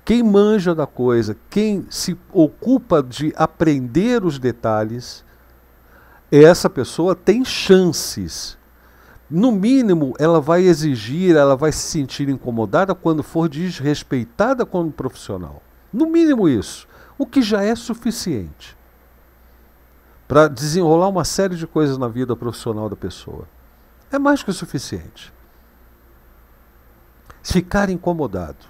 Quem manja da coisa, quem se ocupa de aprender os detalhes, essa pessoa tem chances no mínimo, ela vai exigir, ela vai se sentir incomodada quando for desrespeitada como profissional. No mínimo, isso. O que já é suficiente para desenrolar uma série de coisas na vida profissional da pessoa. É mais que o suficiente. Ficar incomodado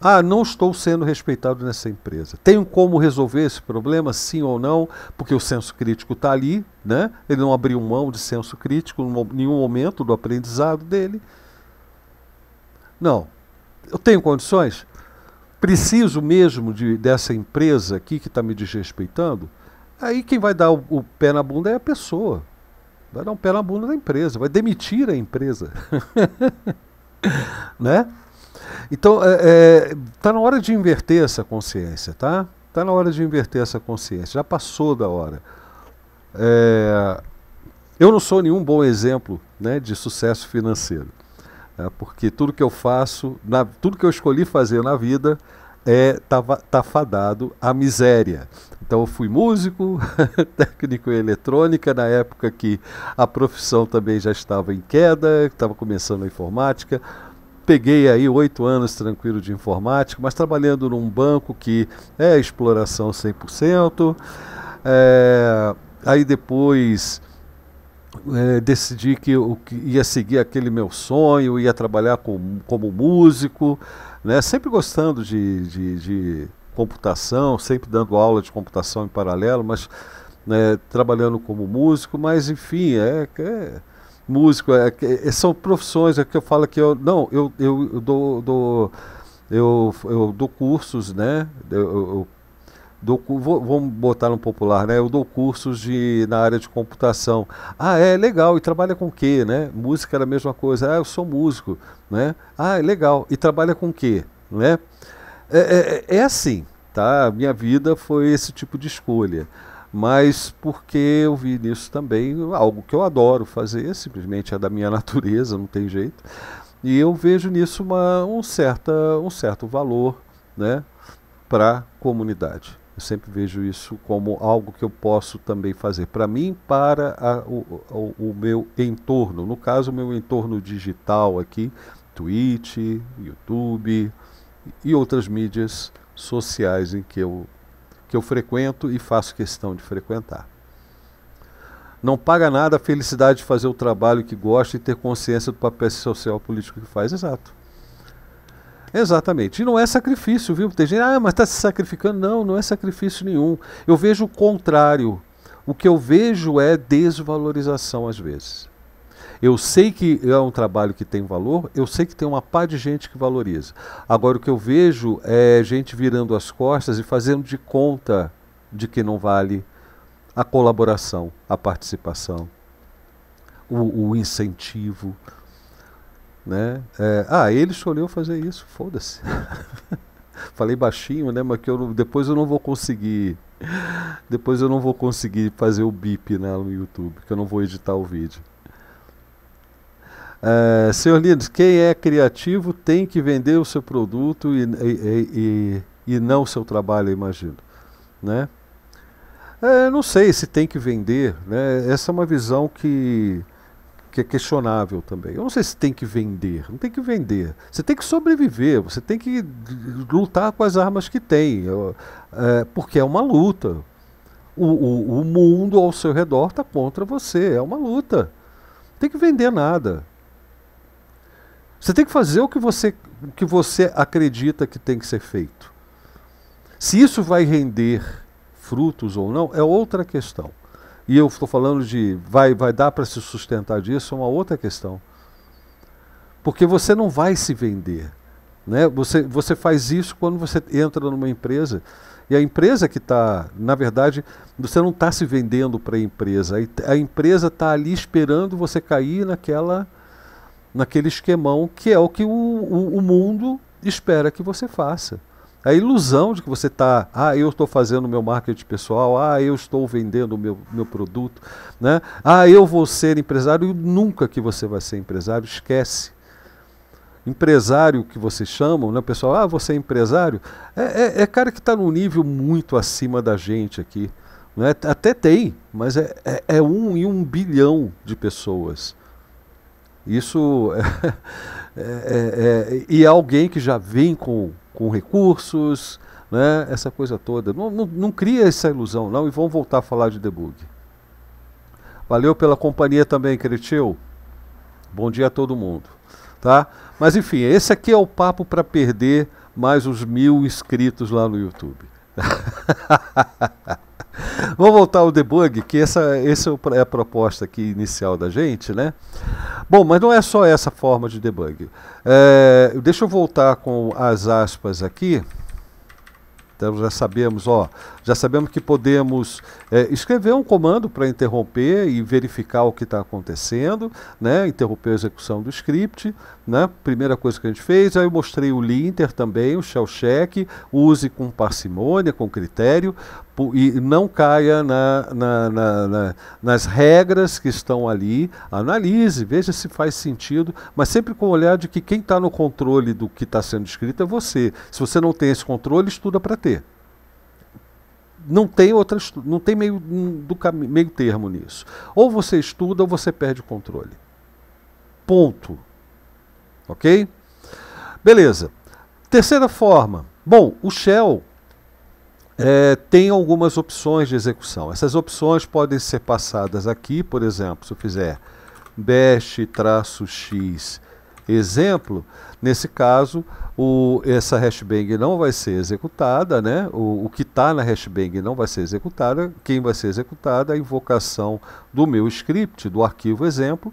ah, não estou sendo respeitado nessa empresa. Tenho como resolver esse problema, sim ou não, porque o senso crítico está ali, né? Ele não abriu mão de senso crítico em nenhum momento do aprendizado dele. Não. Eu tenho condições? Preciso mesmo de, dessa empresa aqui que está me desrespeitando? Aí quem vai dar o, o pé na bunda é a pessoa. Vai dar um pé na bunda da empresa, vai demitir a empresa. né? Então, está é, é, tá na hora de inverter essa consciência, tá? Está na hora de inverter essa consciência. Já passou da hora. É, eu não sou nenhum bom exemplo né, de sucesso financeiro, né, porque tudo que eu faço, na, tudo que eu escolhi fazer na vida é tava, tá fadado à miséria. Então eu fui músico, técnico em eletrônica, na época que a profissão também já estava em queda, estava começando a informática peguei aí oito anos tranquilo de informática, mas trabalhando num banco que é exploração 100%. É, eh, aí depois é, decidi que eu que ia seguir aquele meu sonho, ia trabalhar com, como músico, né? sempre gostando de, de, de computação, sempre dando aula de computação em paralelo, mas né, trabalhando como músico, mas enfim, é, é músico, é, é, são profissões, é que eu falo que eu. Não, eu, eu, eu dou, dou, eu, eu dou cursos, né? Eu, eu dou, vou, vamos botar no popular, né? Eu dou cursos de, na área de computação. Ah, é legal, e trabalha com que né? Música era a mesma coisa. Ah, eu sou músico, né? Ah, é legal, e trabalha com que né? É, é, é assim, tá? Minha vida foi esse tipo de escolha mas porque eu vi nisso também algo que eu adoro fazer, simplesmente é da minha natureza, não tem jeito. E eu vejo nisso uma, um, certa, um certo valor né, para a comunidade. Eu sempre vejo isso como algo que eu posso também fazer para mim, para a, o, o, o, meu entorno. No caso, o meu entorno digital aqui, Twitch, YouTube e outras mídias sociais em que eu que eu frequento e faço questão de frequentar. Não paga nada a felicidade de fazer o trabalho que gosta e ter consciência do papel social político que faz. Exato. Exatamente. E não é sacrifício, viu? Tem gente, ah, mas está se sacrificando. Não, não é sacrifício nenhum. Eu vejo o contrário. O que eu vejo é desvalorização às vezes. Eu sei que é um trabalho que tem valor, eu sei que tem uma pá de gente que valoriza. Agora, o que eu vejo é gente virando as costas e fazendo de conta de que não vale a colaboração, a participação, o, o incentivo. Né? É, ah, ele escolheu fazer isso, foda-se. Falei baixinho, né? Mas que eu, depois eu não vou conseguir. Depois eu não vou conseguir fazer o bip né, no YouTube, que eu não vou editar o vídeo. Uh, senhor Lindes, quem é criativo tem que vender o seu produto e, e, e, e não o seu trabalho, imagino. Né? É, não sei se tem que vender. Né? Essa é uma visão que, que é questionável também. Eu não sei se tem que vender. Não tem que vender. Você tem que sobreviver. Você tem que lutar com as armas que tem. uh, porque é uma luta. O, o, o mundo ao seu redor está contra você. É uma luta. Não tem que vender nada. Você tem que fazer o que você, que você acredita que tem que ser feito. Se isso vai render frutos ou não, é outra questão. E eu estou falando de vai, vai dar para se sustentar disso, é uma outra questão. Porque você não vai se vender. Né? Você, você faz isso quando você entra numa empresa. E a empresa que está, na verdade, você não está se vendendo para a empresa. A empresa está ali esperando você cair naquela naquele esquemão que é o que o, o, o mundo espera que você faça. A ilusão de que você está, ah, eu estou fazendo o meu marketing pessoal, ah, eu estou vendendo o meu, meu produto, né? ah, eu vou ser empresário, nunca que você vai ser empresário, esquece. Empresário que vocês chamam, né, pessoal, ah, você é empresário, é, é, é cara que está num nível muito acima da gente aqui. Né? Até tem, mas é, é, é um em um bilhão de pessoas. Isso é, é, é, e é alguém que já vem com, com recursos, né? essa coisa toda. Não, não, não cria essa ilusão, não, e vamos voltar a falar de debug. Valeu pela companhia também, Cretil. Bom dia a todo mundo. Tá? Mas enfim, esse aqui é o papo para perder mais os mil inscritos lá no YouTube. Vamos voltar ao debug, que essa, essa é, é a proposta aqui inicial da gente, né? Bom, mas não é só essa forma de debug. É, deixa eu voltar com as aspas aqui. Então já sabemos, ó, já sabemos que podemos é, escrever um comando para interromper e verificar o que está acontecendo, né? Interromper a execução do script, né? Primeira coisa que a gente fez, aí eu mostrei o linter também, o shell check, use com parcimônia, com critério, e não caia na, na, na, nas regras que estão ali, analise, veja se faz sentido, mas sempre com o olhar de que quem está no controle do que está sendo escrito é você. Se você não tem esse controle, estuda para ter. Não tem outras, não tem meio, hum, do meio termo nisso. Ou você estuda ou você perde o controle. Ponto. Ok? Beleza. Terceira forma. Bom, o Shell é, tem algumas opções de execução. Essas opções podem ser passadas aqui, por exemplo, se eu fizer bash-x exemplo, nesse caso o, essa hashbang não vai ser executada, né? o, o que está na hashbang não vai ser executada, quem vai ser executada é a invocação do meu script, do arquivo exemplo,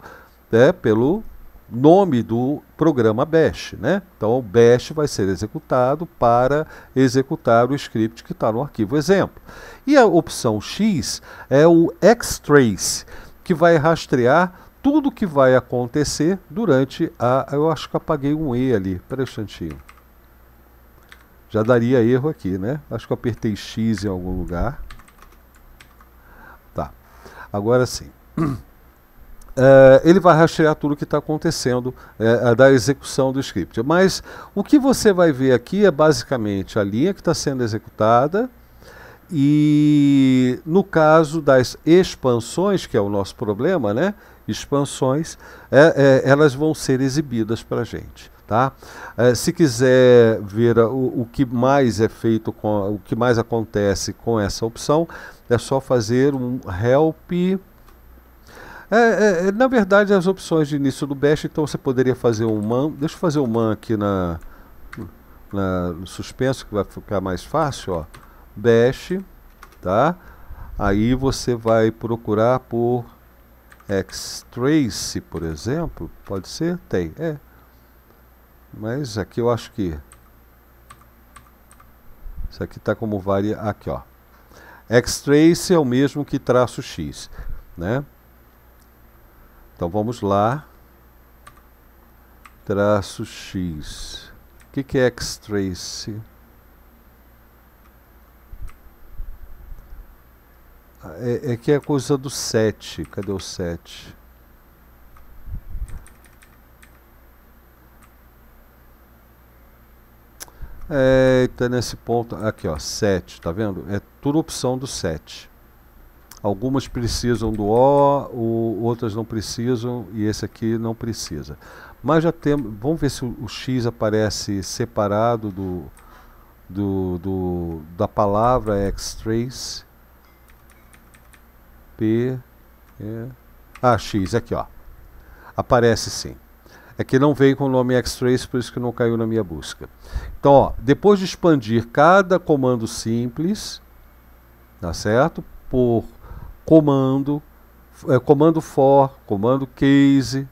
é pelo nome do programa bash, né? Então o bash vai ser executado para executar o script que está no arquivo exemplo. E a opção X é o xtrace, que vai rastrear tudo que vai acontecer durante a... Eu acho que apaguei um E ali, pera um instantinho. Já daria erro aqui, né? Acho que eu apertei X em algum lugar. Tá, agora sim. é, ele vai rastrear tudo o que está acontecendo é, é, da execução do script. Mas o que você vai ver aqui é basicamente a linha que está sendo executada e no caso das expansões, que é o nosso problema, né? Expansões, é, é elas vão ser exibidas para a gente. Tá? É, se quiser ver o, o que mais é feito, com, o que mais acontece com essa opção, é só fazer um help é, é, é, na verdade, as opções de início do Bash, então você poderia fazer um man. Deixa eu fazer um man aqui na, na no suspenso, que vai ficar mais fácil. Ó. Bash, tá? Aí você vai procurar por Xtrace, por exemplo. Pode ser? Tem, é. Mas aqui eu acho que... Isso aqui está como varia... Aqui, ó. Xtrace é o mesmo que traço X, né? Então vamos lá. Traço X. O que, é X-Trace? É, é, que é coisa do 7. Cadê o 7? É, Eita, então, nesse ponto. Aqui, ó, 7, tá vendo? É tudo opção do 7. Algumas precisam do O, o outras não precisam e esse aqui não precisa. Mas já temos. Vamos ver se o, o X aparece separado do, do, do da palavra X-Trace. P. É, ah, X, aqui ó. Aparece sim. É que não veio com o nome X-Trace, por isso que não caiu na minha busca. Então, ó, depois de expandir cada comando simples, tá certo? Por comando, é, comando for, comando case,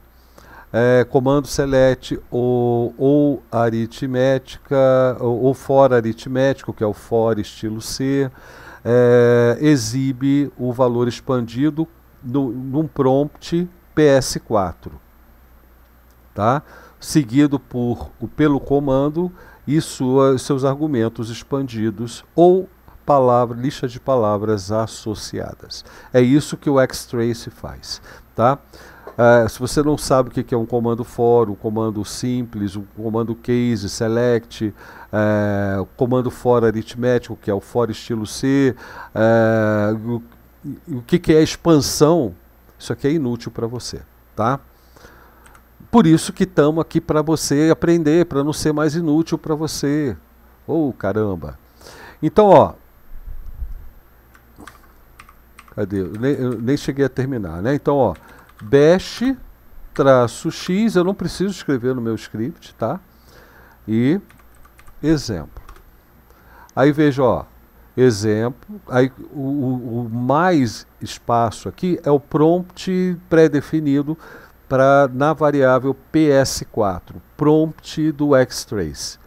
é, comando select ou, ou aritmética, ou, ou for aritmético, que é o for estilo C, é, exibe o valor expandido no, num prompt PS4. Tá? Seguido por, pelo comando e sua, seus argumentos expandidos ou palavra, lista de palavras associadas. É isso que o X-Trace faz, tá? Uh, se você não sabe o que é um comando for, um comando simples, um comando case, select, uh, comando for aritmético, que é o for estilo C, uh, o, o que, é é expansão, isso aqui é inútil para você, tá? Por isso que estamos aqui para você aprender, para não ser mais inútil para você. Ô oh, caramba! Então, ó, Cadê? Eu nem, eu nem cheguei a terminar, né? Então, ó, bash traço x, eu não preciso escrever no meu script, tá? E exemplo. Aí veja, ó, exemplo, aí o, o, o mais espaço aqui é o prompt pré-definido para na variável PS4, prompt do Xtrace.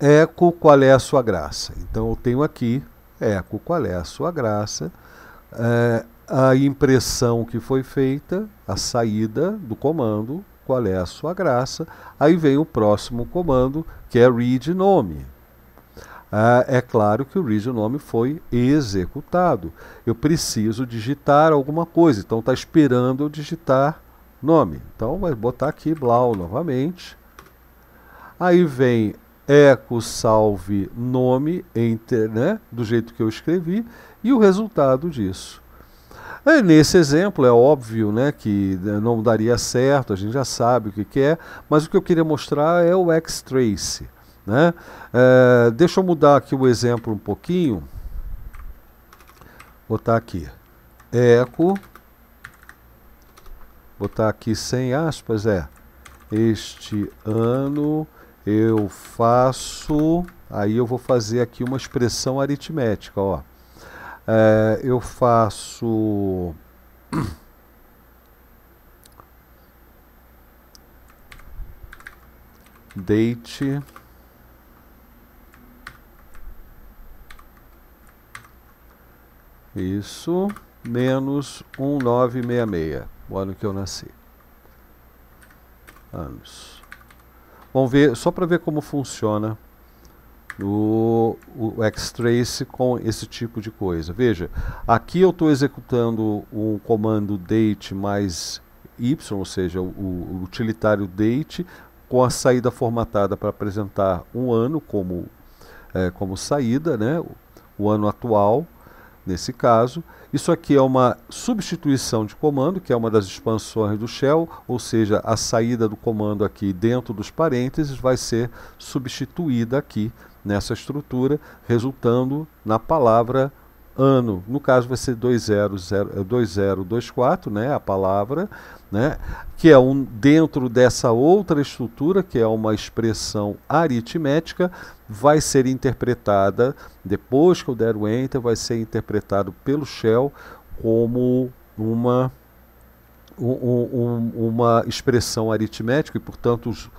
Eco, qual é a sua graça? Então eu tenho aqui Eco, qual é a sua graça? É, a impressão que foi feita, a saída do comando, qual é a sua graça? Aí vem o próximo comando, que é read nome. Ah, é claro que o read nome foi executado. Eu preciso digitar alguma coisa, então está esperando eu digitar nome. Então vai botar aqui blau novamente. Aí vem eco salve nome enter, né, do jeito que eu escrevi e o resultado disso. É, nesse exemplo é óbvio, né, que né, não daria certo, a gente já sabe o que, que é, mas o que eu queria mostrar é o xtrace, né? É, deixa eu mudar aqui o exemplo um pouquinho. Botar aqui eco botar aqui sem aspas é este ano eu faço, aí eu vou fazer aqui uma expressão aritmética, ó. É, eu faço date isso menos 1966, o ano que eu nasci. Anos. Vamos ver, só para ver como funciona o, o X-Trace com esse tipo de coisa. Veja, aqui eu estou executando um comando date mais y, ou seja, o, o utilitário date com a saída formatada para apresentar um ano como, é, como saída, né? o ano atual, nesse caso, isso aqui é uma substituição de comando, que é uma das expansões do shell, ou seja, a saída do comando aqui dentro dos parênteses vai ser substituída aqui nessa estrutura, resultando na palavra ano. No caso vai ser 2024, né, a palavra, né, que é um dentro dessa outra estrutura, que é uma expressão aritmética, vai ser interpretada, depois que eu der o enter, vai ser interpretado pelo shell como uma, um, um, uma expressão aritmética e, portanto, os,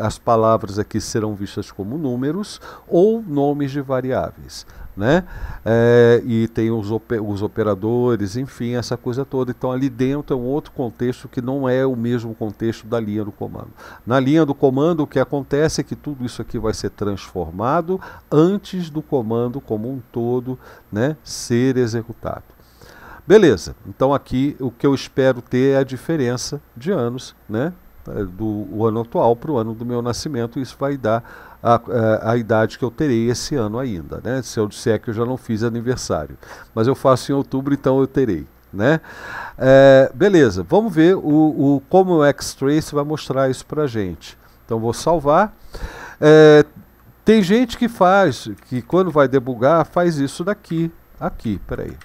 as palavras aqui serão vistas como números ou nomes de variáveis né? É, e tem os, os operadores, enfim, essa coisa toda. Então ali dentro é um outro contexto que não é o mesmo contexto da linha do comando. Na linha do comando, o que acontece é que tudo isso aqui vai ser transformado antes do comando como um todo, né? Ser executado. Beleza, então aqui o que eu espero ter é a diferença de anos, né? É, do ano atual para o ano do meu nascimento, isso vai dar a, a, é, a, idade que eu terei esse ano ainda, né? Se eu disser que eu já não fiz aniversário, mas eu faço em outubro, então eu terei, né? É, beleza, vamos ver o, o como o X-Trace vai mostrar isso pra gente. Então vou salvar. É, tem gente que faz, que quando vai debugar, faz isso daqui, aqui, peraí.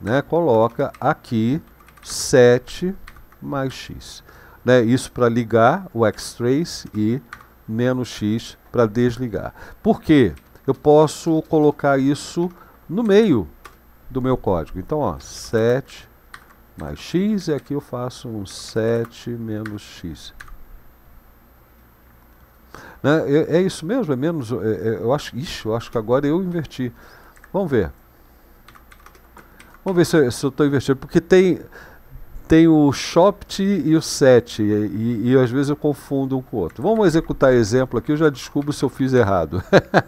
Né? Coloca aqui 7 mais x. Né? Isso para ligar o X-Trace e menos x para desligar. Por quê? Eu posso colocar isso no meio do meu código. Então, ó, 7 mais x, é e aqui eu faço um 7 menos x. Né? É, é, isso mesmo? É menos... É, é, eu acho, ixi, eu acho que agora eu inverti. Vamos ver. Vamos ver se, se eu estou invertido, porque tem tem o Shopt e o Set, e, e, às vezes eu confundo um com o outro. Vamos executar exemplo aqui, eu já descubro se eu fiz errado.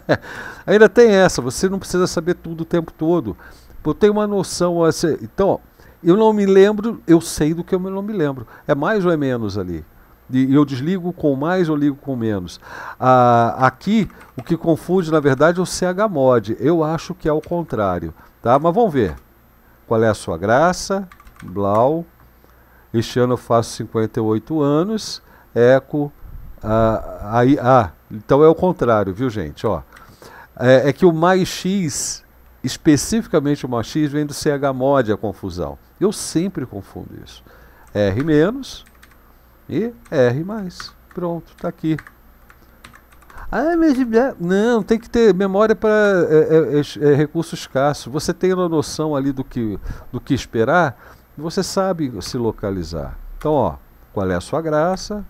Ainda tem essa, você não precisa saber tudo o tempo todo. Eu tenho uma noção, assim, então, eu não me lembro, eu sei do que eu não me lembro. É mais ou é menos ali. E eu desligo com mais ou ligo com menos. Ah, aqui, o que confunde, na verdade, é o chmod. Eu acho que é o contrário. Tá? Mas vamos ver. Qual é a sua graça? Blau. Este ano eu faço 58 anos, eco. Ah, aí, ah, então é o contrário, viu, gente? Ó, é, é que o mais X, especificamente o mais X, vem do CH mod, a confusão. Eu sempre confundo isso. R menos e R mais. Pronto, tá aqui. Ah, mas não, tem que ter memória para é, é, é, é, recurso escasso. Você tem uma noção ali do que, do que esperar, você sabe se localizar. Então, ó, qual é a sua graça?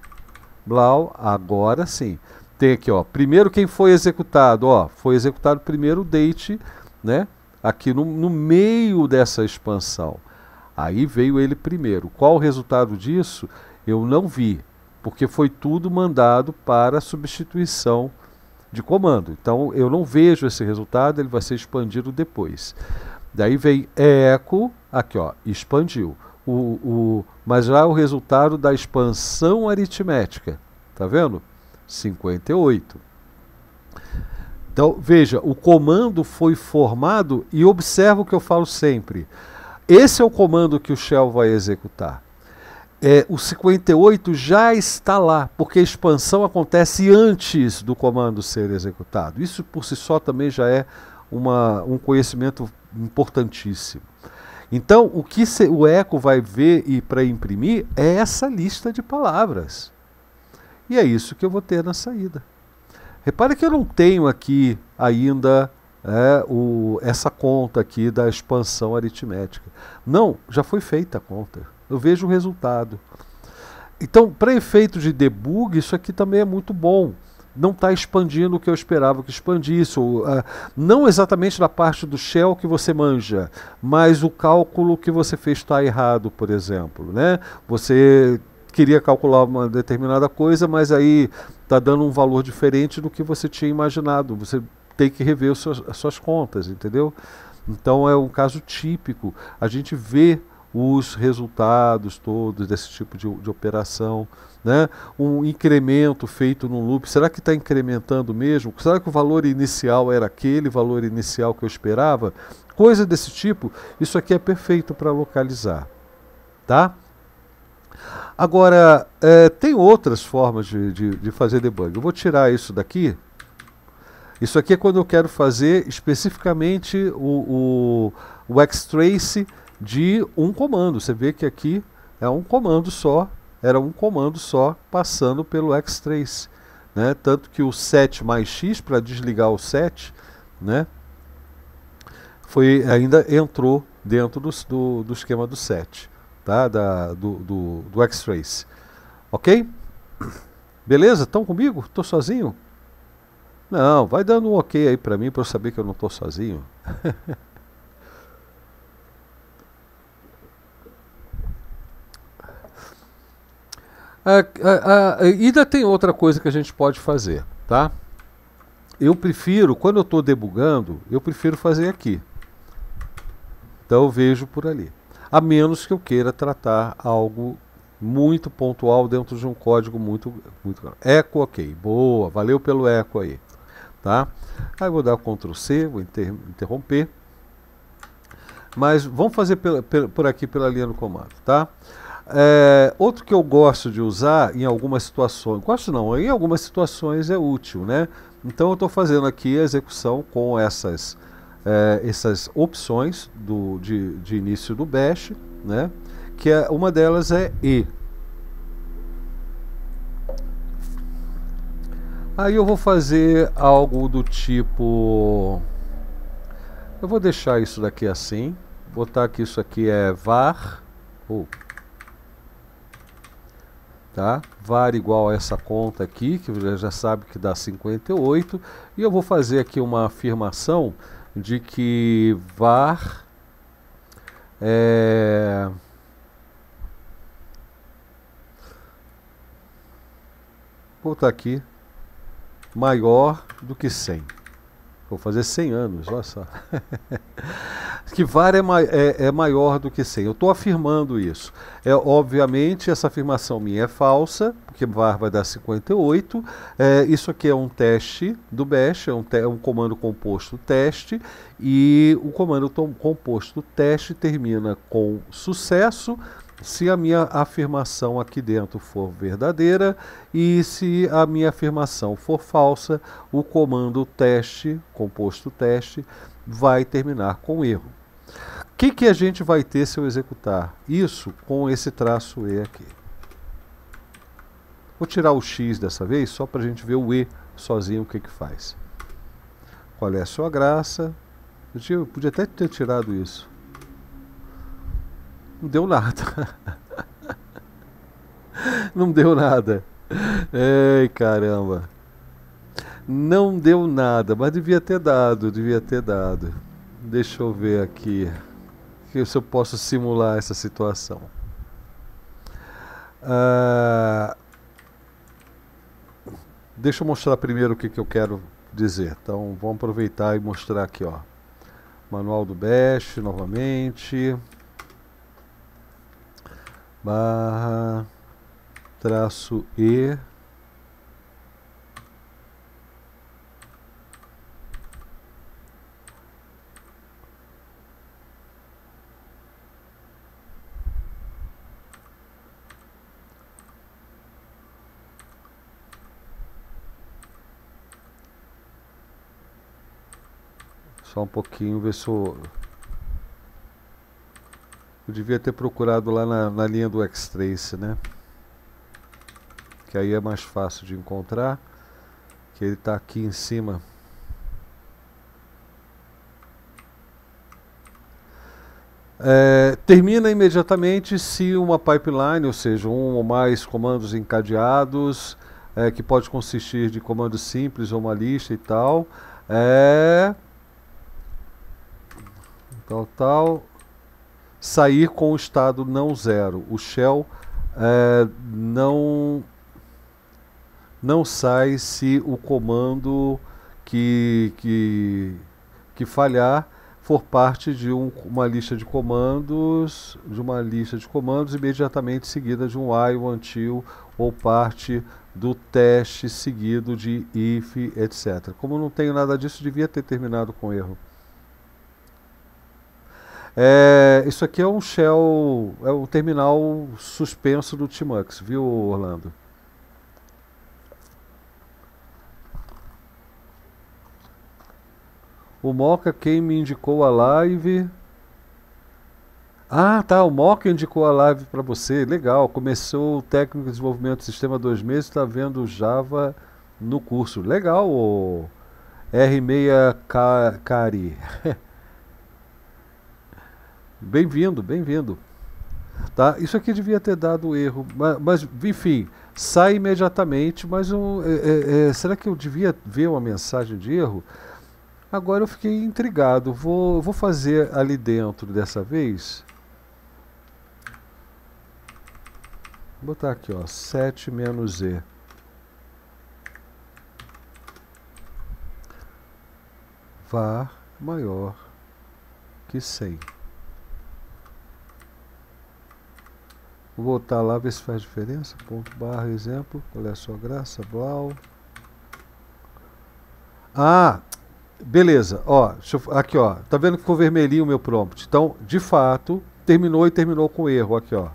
Blau, agora sim. Tem aqui, ó, primeiro quem foi executado, ó, foi executado primeiro o date, né? Aqui no, no meio dessa expansão. Aí veio ele primeiro. Qual o resultado disso? Eu não vi, porque foi tudo mandado para substituição de comando. Então eu não vejo esse resultado, ele vai ser expandido depois. Daí vem eco, Aqui, ó, expandiu. O, o, mas já é o resultado da expansão aritmética. Tá vendo? 58. Então, veja, o comando foi formado e observa o que eu falo sempre. Esse é o comando que o shell vai executar. É, o 58 já está lá, porque a expansão acontece antes do comando ser executado. Isso por si só também já é uma, um conhecimento importantíssimo. Então, o que o eco vai ver e para imprimir é essa lista de palavras. E é isso que eu vou ter na saída. Repare que eu não tenho aqui ainda é, o, essa conta aqui da expansão aritmética. Não, já foi feita a conta. Eu vejo o resultado. Então, para efeito de debug, isso aqui também é muito bom não está expandindo o que eu esperava que expandisse. uh, não exatamente na parte do shell que você manja, mas o cálculo que você fez está errado, por exemplo. Né? Você queria calcular uma determinada coisa, mas aí está dando um valor diferente do que você tinha imaginado. Você tem que rever suas, as suas contas, entendeu? Então é um caso típico. A gente vê os resultados todos desse tipo de, de operação, né? um incremento feito num loop, será que está incrementando mesmo? Será que o valor inicial era aquele valor inicial que eu esperava? Coisa desse tipo, isso aqui é perfeito para localizar. Tá? Agora, é, tem outras formas de, de, de fazer debug. Eu vou tirar isso daqui. Isso aqui é quando eu quero fazer especificamente o, o, o X-Trace de um comando. Você vê que aqui é um comando só, era um comando só passando pelo X3. Né? Tanto que o 7 mais X, para desligar o 7, né? Foi, ainda entrou dentro do, do, do esquema do set, tá? da, do, do, do X-Trace. Ok? Beleza? Estão comigo? Estou sozinho? Não, vai dando um ok aí para mim para eu saber que eu não estou sozinho. Ah, ah, ah, ainda tem outra coisa que a gente pode fazer, tá? Eu prefiro, quando eu estou debugando, eu prefiro fazer aqui. Então eu vejo por ali. A menos que eu queira tratar algo muito pontual dentro de um código muito, muito eco ok boa valeu pelo eco aí tá aí vou dar o ctrl c vou inter, interromper mas vamos fazer por aqui pela linha do comando tá é, outro que eu gosto de usar em algumas situações, gosto não, em algumas situações é útil, né? Então eu estou fazendo aqui a execução com essas, é, essas opções do, de, de início do bash, né? Que é, uma delas é E. Aí eu vou fazer algo do tipo... Eu vou deixar isso daqui assim, botar que isso aqui é var... Oh tá? VAR igual a essa conta aqui, que já sabe que dá 58, e eu vou fazer aqui uma afirmação de que VAR é... Vou botar aqui maior do que 100. Vou fazer 100 anos, olha só. que VAR é, ma é, é, maior do que 100. Eu estou afirmando isso. É, obviamente, essa afirmação minha é falsa, porque VAR vai dar 58. É, isso aqui é um teste do Bash, é um, é um comando composto teste, e o comando composto teste termina com sucesso se a minha afirmação aqui dentro for verdadeira e se a minha afirmação for falsa, o comando teste, composto teste, vai terminar com erro. O que, que a gente vai ter se eu executar isso com esse traço E aqui? Vou tirar o X dessa vez, só para a gente ver o E sozinho, o que, que faz. Qual é a sua graça? Eu podia até ter tirado isso não deu nada. não deu nada. Ei, caramba. Não deu nada, mas devia ter dado, devia ter dado. Deixa eu ver aqui se eu posso simular essa situação. Ah, deixa eu mostrar primeiro o que, que eu quero dizer. Então vamos aproveitar e mostrar aqui, ó. Manual do Bash novamente barra traço E Só um pouquinho, ver se eu eu devia ter procurado lá na, na linha do X-Trace, né? Que aí é mais fácil de encontrar. Que ele está aqui em cima. É, termina imediatamente se uma pipeline, ou seja, um ou mais comandos encadeados, é, que pode consistir de comandos simples ou uma lista e tal, é tal, tal, sair com o estado não zero. O shell é, não, não sai se o comando que, que, que falhar for parte de um, uma lista de comandos, de uma lista de comandos imediatamente seguida de um while, until ou parte do teste seguido de if, etc. Como não tenho nada disso, devia ter terminado com erro. É, isso aqui é um shell, é o um terminal suspenso do Timux, viu, Orlando? O Moca, quem me indicou a live. Ah, tá, o Moca indicou a live para você. Legal, começou o técnico de desenvolvimento do sistema dois meses, está vendo Java no curso. Legal, o R6 Kari Bem-vindo, bem-vindo. Tá? Isso aqui devia ter dado erro, mas, mas enfim, sai imediatamente. Mas um, é, é, é, será que eu devia ver uma mensagem de erro? Agora eu fiquei intrigado. Vou, vou fazer ali dentro dessa vez. Vou botar aqui, ó, 7 menos E. VAR maior que 100. Vou voltar lá ver se faz diferença. Ponto barra exemplo. Olha é sua graça, blau. Ah, beleza. Ó, eu, aqui, ó. Tá vendo que ficou vermelhinho o meu prompt? Então, de fato, terminou e terminou com erro aqui, ó.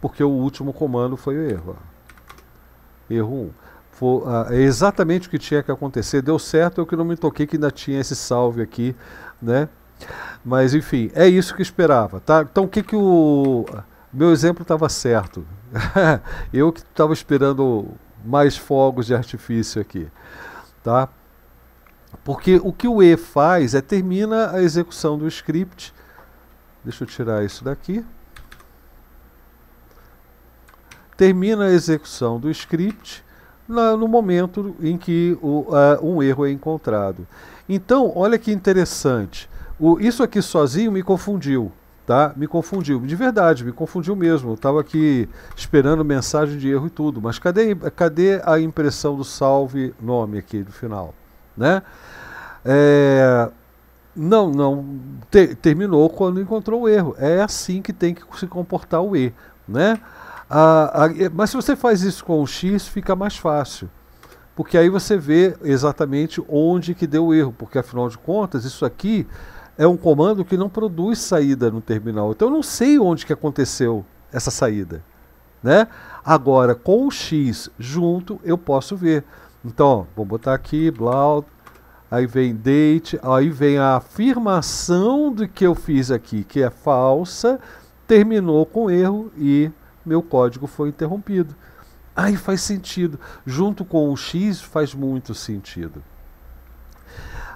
Porque o último comando foi o erro. Ó. Erro 1. For, ah, é exatamente o que tinha que acontecer. Deu certo, eu que não me toquei que ainda tinha esse salve aqui, né? Mas enfim, é isso que esperava, tá? Então o que que o meu exemplo estava certo. eu que estava esperando mais fogos de artifício aqui, tá? Porque o que o E faz é termina a execução do script. Deixa eu tirar isso daqui. Termina a execução do script no momento em que é, um erro é encontrado. Então, olha que interessante. isso aqui sozinho me confundiu tá? Me confundiu, de verdade, me confundiu mesmo. Eu estava aqui esperando mensagem de erro e tudo, mas cadê, cadê a impressão do salve nome aqui do final, né? É, não, não te, terminou quando encontrou o erro. É assim que tem que se comportar o e, né? A, a, mas se você faz isso com o x, fica mais fácil. Porque aí você vê exatamente onde que deu o erro, porque afinal de contas, isso aqui é um comando que não produz saída no terminal. Então eu não sei onde que aconteceu essa saída, né? Agora com o x junto eu posso ver. Então, ó, vou botar aqui blau, aí vem date, aí vem a afirmação do que eu fiz aqui, que é falsa, terminou com erro e meu código foi interrompido. Aí faz sentido. Junto com o X faz muito sentido.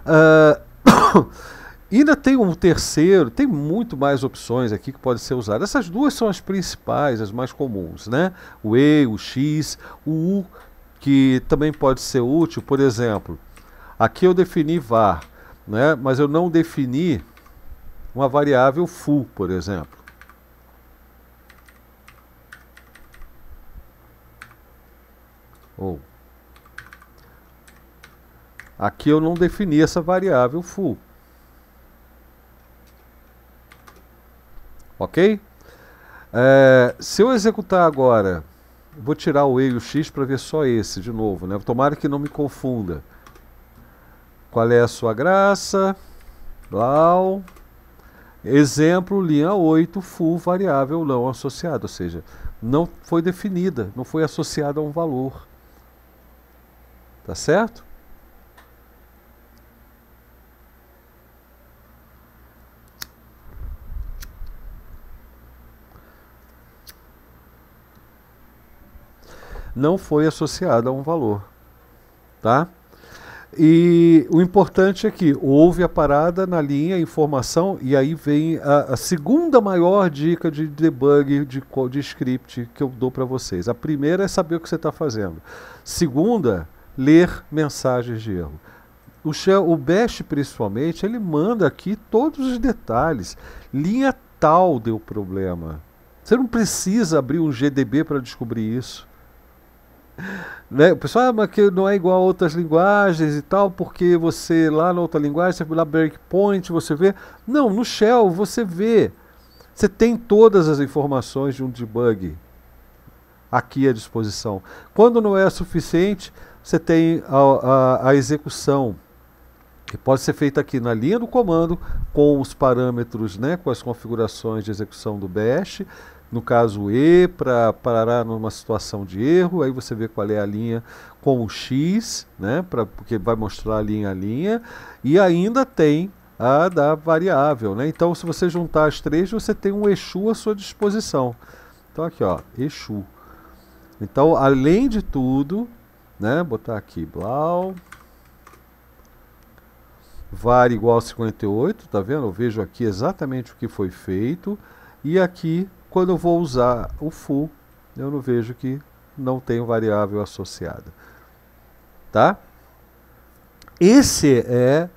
Uh, ainda tem um terceiro, tem muito mais opções aqui que pode ser usado Essas duas são as principais, as mais comuns, né? O E, o X, o U, que também pode ser útil, por exemplo, aqui eu defini var, né? Mas eu não defini uma variável full, por exemplo. Ou aqui eu não defini essa variável full. Ok? É, se eu executar agora, vou tirar o E e o X para ver só esse de novo, né? Tomara que não me confunda. Qual é a sua graça? Blau. Exemplo, linha 8, full variável não associada, ou seja, não foi definida, não foi associada a um valor. Tá certo? não foi associada a um valor. Tá? E o importante é que houve a parada na linha informação, e aí vem a, a segunda maior dica de debug de, de script que eu dou para vocês. A primeira é saber o que você está fazendo. Segunda, ler mensagens de erro. O, shell, o Bash, principalmente, ele manda aqui todos os detalhes. Linha tal deu problema. Você não precisa abrir um GDB para descobrir isso né? O pessoal, ah, mas que não é igual a outras linguagens e tal, porque você lá na outra linguagem, você lá breakpoint, você vê. Não, no shell você vê. Você tem todas as informações de um debug aqui à disposição. Quando não é suficiente, você tem a, a, a execução que pode ser feita aqui na linha do comando com os parâmetros, né, com as configurações de execução do bash no caso E, para parar numa situação de erro, aí você vê qual é a linha com o X, né, pra, porque vai mostrar a linha a linha, e ainda tem a da variável. Né? Então, se você juntar as três, você tem um Exu à sua disposição. Então, aqui, ó, Exu. Então, além de tudo, né, botar aqui, blau, var igual a 58, tá vendo? Eu vejo aqui exatamente o que foi feito, e aqui quando eu vou usar o full, eu não vejo que não tem variável associada. Tá? Esse é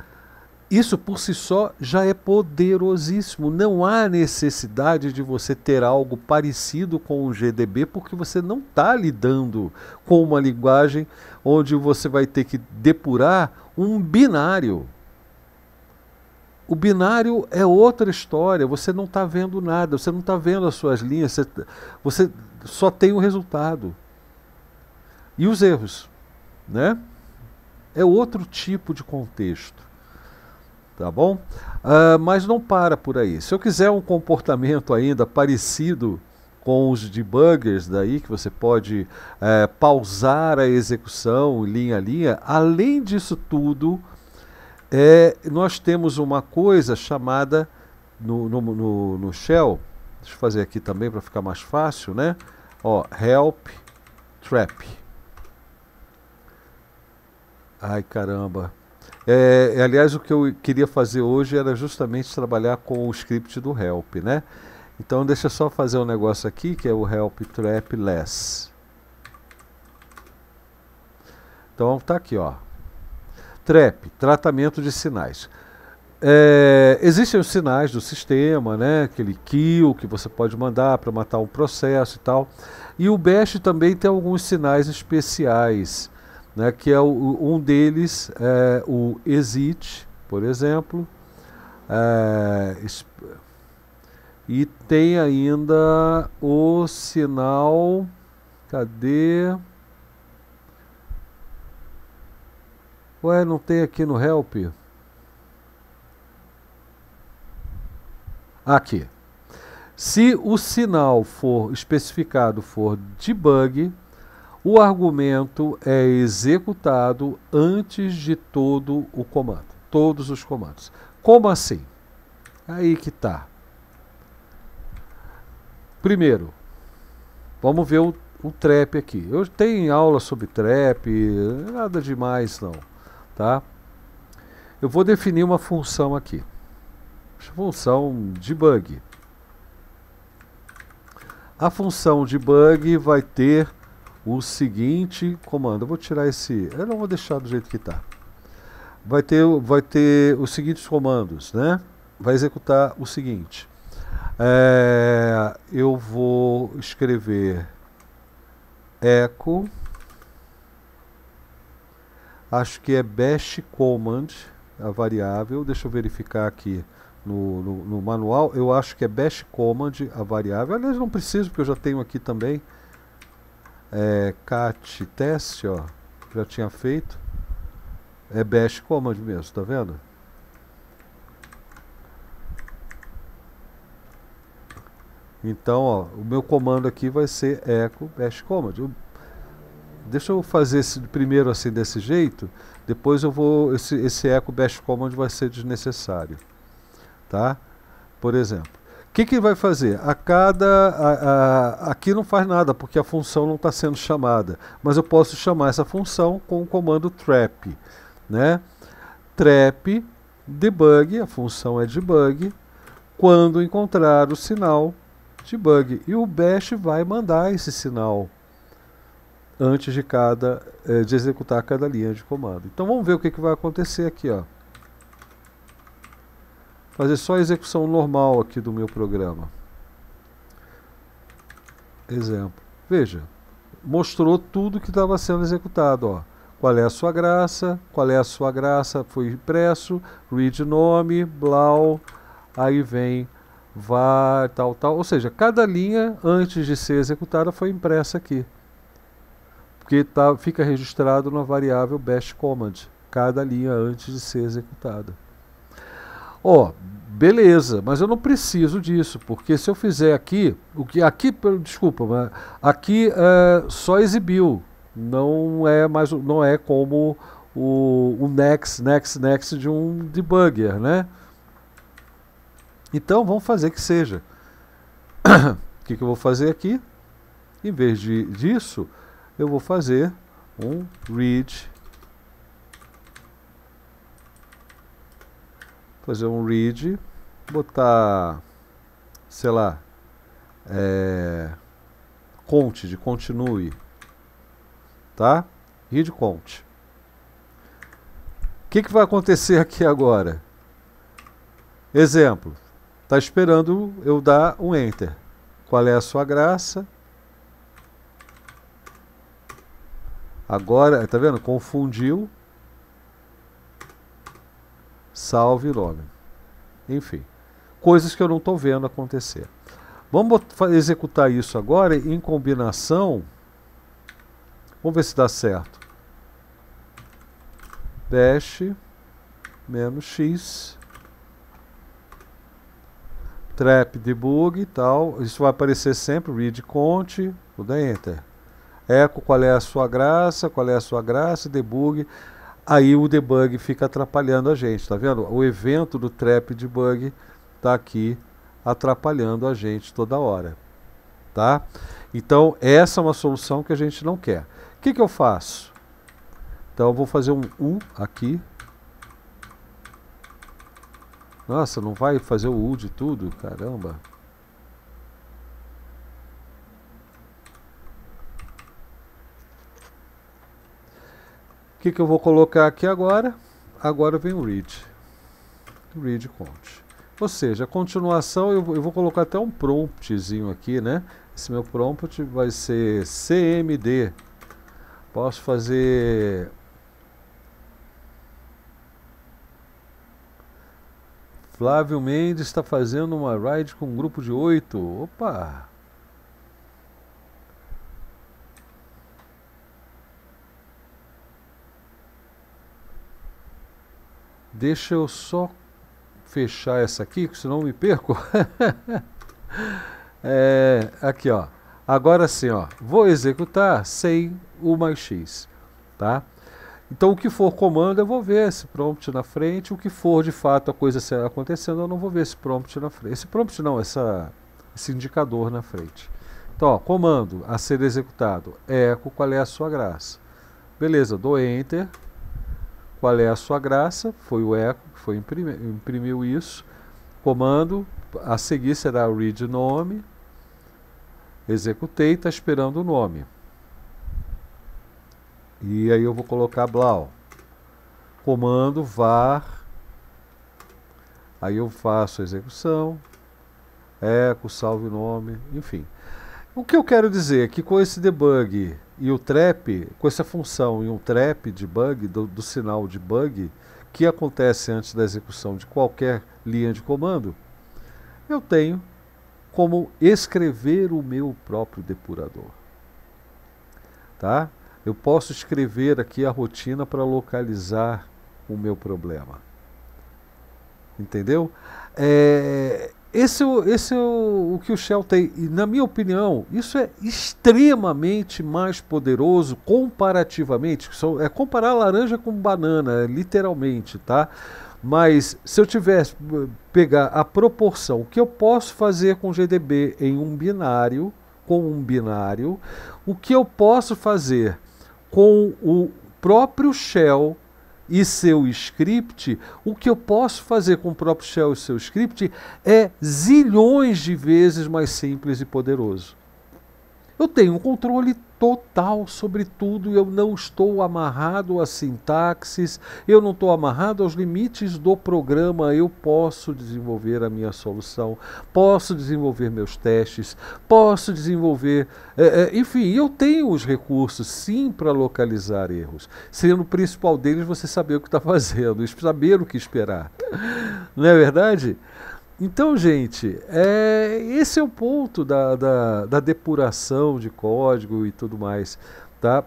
isso por si só já é poderosíssimo. Não há necessidade de você ter algo parecido com o GDB, porque você não está lidando com uma linguagem onde você vai ter que depurar um binário. O binário é outra história, você não está vendo nada, você não está vendo as suas linhas, você, tá, você só tem o resultado. E os erros, né? É outro tipo de contexto, tá bom? Uh, mas não para por aí. Se eu quiser um comportamento ainda parecido com os debuggers daí, que você pode uh, pausar a execução linha a linha, além disso tudo é, nós temos uma coisa chamada no, no, no, no shell, deixa eu fazer aqui também para ficar mais fácil, né? Ó, help trap. Ai caramba. É, é, aliás, o que eu queria fazer hoje era justamente trabalhar com o script do help, né? Então deixa eu só fazer um negócio aqui que é o help trap less. Então tá aqui, ó. TREP, tratamento de sinais. É, existem os sinais do sistema, né? aquele kill que você pode mandar para matar um processo e tal. E o BEST também tem alguns sinais especiais, né? que é o, um deles é o exit, por exemplo. É, e tem ainda o sinal. Cadê? Ué, não tem aqui no help? Aqui. Se o sinal for especificado for debug, o argumento é executado antes de todo o comando, todos os comandos. Como assim? Aí que tá. Primeiro, vamos ver o, o trap aqui. Eu tenho aula sobre trap, nada demais não. Tá? Eu vou definir uma função aqui. Função debug. A função debug vai ter o seguinte comando. Eu vou tirar esse. Eu não vou deixar do jeito que está. Vai ter, vai ter os seguintes comandos, né? Vai executar o seguinte. É, eu vou escrever echo Acho que é bash command a variável. Deixa eu verificar aqui no, no, no manual. Eu acho que é bash command a variável. Aliás, não preciso porque eu já tenho aqui também. É, cat test, ó. Já tinha feito. É bash command mesmo, tá vendo? Então, ó, o meu comando aqui vai ser echo bash command deixa eu fazer esse, primeiro assim desse jeito, depois eu vou esse, esse eco bash command vai ser desnecessário, tá? Por exemplo, o que, que vai fazer? A cada a, a, aqui não faz nada porque a função não está sendo chamada, mas eu posso chamar essa função com o comando trap, né? Trap debug, a função é debug, quando encontrar o sinal de bug e o bash vai mandar esse sinal antes de cada eh, de executar cada linha de comando. Então vamos ver o que, que vai acontecer aqui, ó. Fazer só a execução normal aqui do meu programa. Exemplo. Veja, mostrou tudo que estava sendo executado, ó. Qual é a sua graça? Qual é a sua graça? Foi impresso, read nome, blau, aí vem var, tal, tal. Ou seja, cada linha antes de ser executada foi impressa aqui porque tá, fica registrado na variável bash command, cada linha antes de ser executada. Ó, oh, beleza, mas eu não preciso disso, porque se eu fizer aqui, o que aqui, desculpa, aqui é, só exibiu, não é mais, não é como o, o next, next, next de um debugger, né? Então vamos fazer que seja. O que, que eu vou fazer aqui? Em vez de, disso, eu vou fazer um read fazer um read botar sei lá é, conte de continue tá read conte o que, que vai acontecer aqui agora exemplo está esperando eu dar um enter qual é a sua graça Agora, tá vendo? Confundiu. Salve nome. Enfim, coisas que eu não estou vendo acontecer. Vamos executar isso agora em combinação. Vamos ver se dá certo. Dash menos x trap debug e tal. Isso vai aparecer sempre read conte, vou dar enter. Eco, qual é a sua graça? Qual é a sua graça? Debug. Aí o debug fica atrapalhando a gente, tá vendo? O evento do trap debug tá aqui atrapalhando a gente toda hora, tá? Então, essa é uma solução que a gente não quer. O que, que eu faço? Então, eu vou fazer um U aqui. Nossa, não vai fazer o U de tudo? Caramba. O que, que eu vou colocar aqui agora? Agora vem o read. Read conte. Ou seja, a continuação eu, eu vou colocar até um promptzinho aqui, né? Esse meu prompt vai ser CMD. Posso fazer Flávio Mendes está fazendo uma ride com um grupo de oito. Opa! Deixa eu só fechar essa aqui, senão eu me perco. é, aqui, ó. Agora sim, ó. Vou executar sem o mais X, tá? Então, o que for comando, eu vou ver esse prompt na frente. O que for, de fato, a coisa acontecendo, eu não vou ver esse prompt na frente. Esse prompt não, essa, esse indicador na frente. Então, ó, comando a ser executado. É eco, qual é a sua graça? Beleza, dou Enter qual é a sua graça, foi o Eco que foi imprimi, imprimiu isso. Comando, a seguir será o read nome, executei, está esperando o nome. E aí eu vou colocar blau. Comando var, aí eu faço a execução, eco, salve o nome, enfim. O que eu quero dizer é que com esse debug e o trap, com essa função e um trap de bug, do, do sinal de bug, que acontece antes da execução de qualquer linha de comando, eu tenho como escrever o meu próprio depurador. Tá? Eu posso escrever aqui a rotina para localizar o meu problema. Entendeu? É, esse, é esse é o, o que o Shell tem. E, na minha opinião, isso é extremamente mais poderoso comparativamente. São, é comparar laranja com banana, é, literalmente, tá? Mas se eu tivesse pegar a proporção o que eu posso fazer com GDB em um binário, com um binário, o que eu posso fazer com o próprio shell e seu script, o que eu posso fazer com o próprio shell e seu script é zilhões de vezes mais simples e poderoso. Eu tenho um controle total sobre tudo. Eu não estou amarrado a sintaxes, eu não estou amarrado aos limites do programa. Eu posso desenvolver a minha solução, posso desenvolver meus testes, posso desenvolver. É, é, enfim, eu tenho os recursos sim para localizar erros, sendo o principal deles você saber o que está fazendo, saber o que esperar. Não é verdade? Então, gente, é, esse é o ponto da, da, da, depuração de código e tudo mais, tá?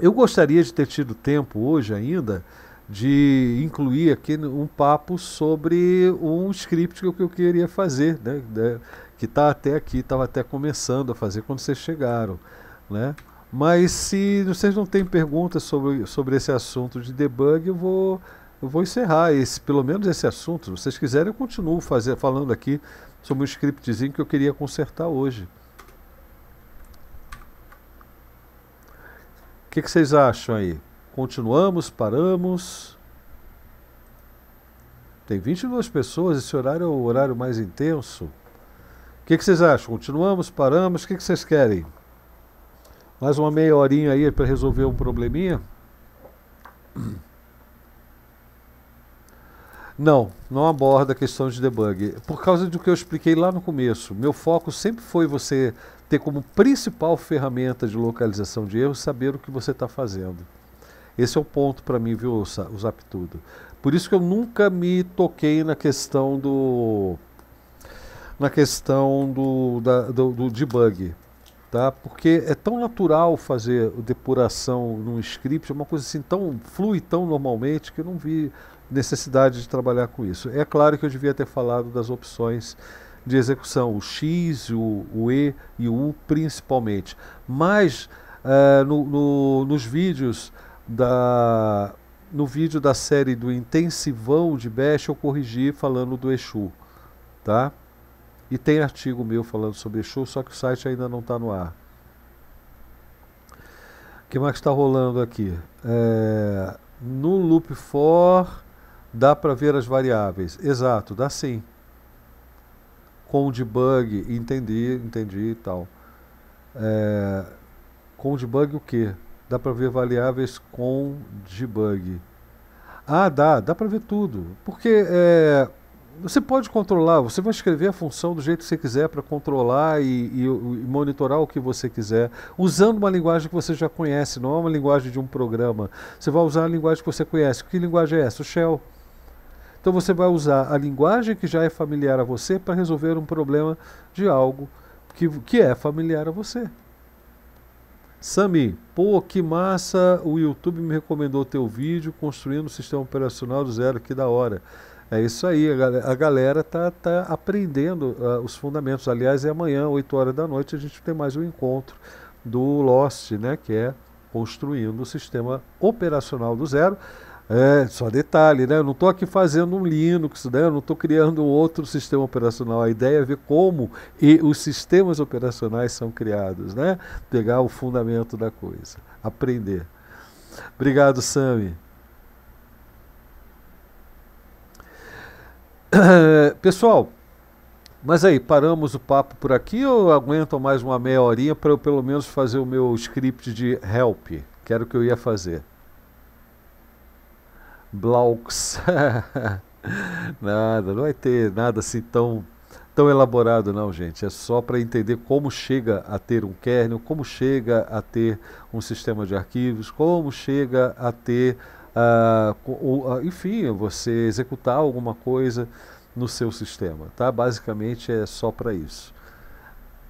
Eu gostaria de ter tido tempo hoje ainda de incluir aqui um papo sobre um script que eu queria fazer, né? É, que está até aqui, estava até começando a fazer quando vocês chegaram, né? Mas se vocês não têm perguntas sobre, sobre esse assunto de debug, eu vou eu vou encerrar esse, pelo menos esse assunto. Se vocês quiserem, eu continuo fazer, falando aqui sobre um scriptzinho que eu queria consertar hoje. O que, que vocês acham aí? Continuamos, paramos. Tem 22 pessoas, esse horário é o horário mais intenso. O que, que vocês acham? Continuamos, paramos, o que, que vocês querem? Mais uma meia horinha aí para resolver um probleminha? Não, não aborda a questão de debug. Por causa do que eu expliquei lá no começo, meu foco sempre foi você ter como principal ferramenta de localização de erros saber o que você está fazendo. Esse é o ponto para mim, viu, o Zaptudo. Por isso que eu nunca me toquei na questão do na questão do, da, do, do debug, tá? Porque é tão natural fazer depuração num script, é uma coisa assim tão flui tão normalmente que eu não vi necessidade de trabalhar com isso. É claro que eu devia ter falado das opções de execução, o X, o, o E e o U principalmente. Mas uh, no, no, nos vídeos da. No vídeo da série do Intensivão de Bash eu corrigi falando do Exu. Tá? E tem artigo meu falando sobre Exu, só que o site ainda não está no ar. O que mais está rolando aqui? É, no loop for Dá para ver as variáveis. Exato, dá sim. Com debug, entendi, entendi e tal. É, com debug o que? Dá para ver variáveis com debug. Ah, dá, dá para ver tudo. Porque é, você pode controlar, você vai escrever a função do jeito que você quiser para controlar e, e, e, monitorar o que você quiser, usando uma linguagem que você já conhece, não é uma linguagem de um programa. Você vai usar a linguagem que você conhece. Que linguagem é essa? O Shell. Então você vai usar a linguagem que já é familiar a você para resolver um problema de algo que, que é familiar a você. Sami, pô, que massa, o YouTube me recomendou teu vídeo construindo o sistema operacional do zero, que da hora. É isso aí, a galera tá, tá aprendendo uh, os fundamentos. Aliás, é amanhã, 8 horas da noite, a gente tem mais um encontro do Lost, né, que é construindo o sistema operacional do zero. É, só detalhe, né? Eu não estou aqui fazendo um Linux, né? Eu não estou criando outro sistema operacional. A ideia é ver como e os sistemas operacionais são criados, né? Pegar o fundamento da coisa, aprender. Obrigado, Sami. Pessoal, mas aí, paramos o papo por aqui ou aguentam mais uma meia horinha para eu pelo menos fazer o meu script de help? Que era o que eu ia fazer. Blocks nada, não vai ter nada assim tão, tão elaborado, não, gente. É só para entender como chega a ter um kernel, como chega a ter um sistema de arquivos, como chega a ter, uh, enfim, você executar alguma coisa no seu sistema, tá? Basicamente é só para isso.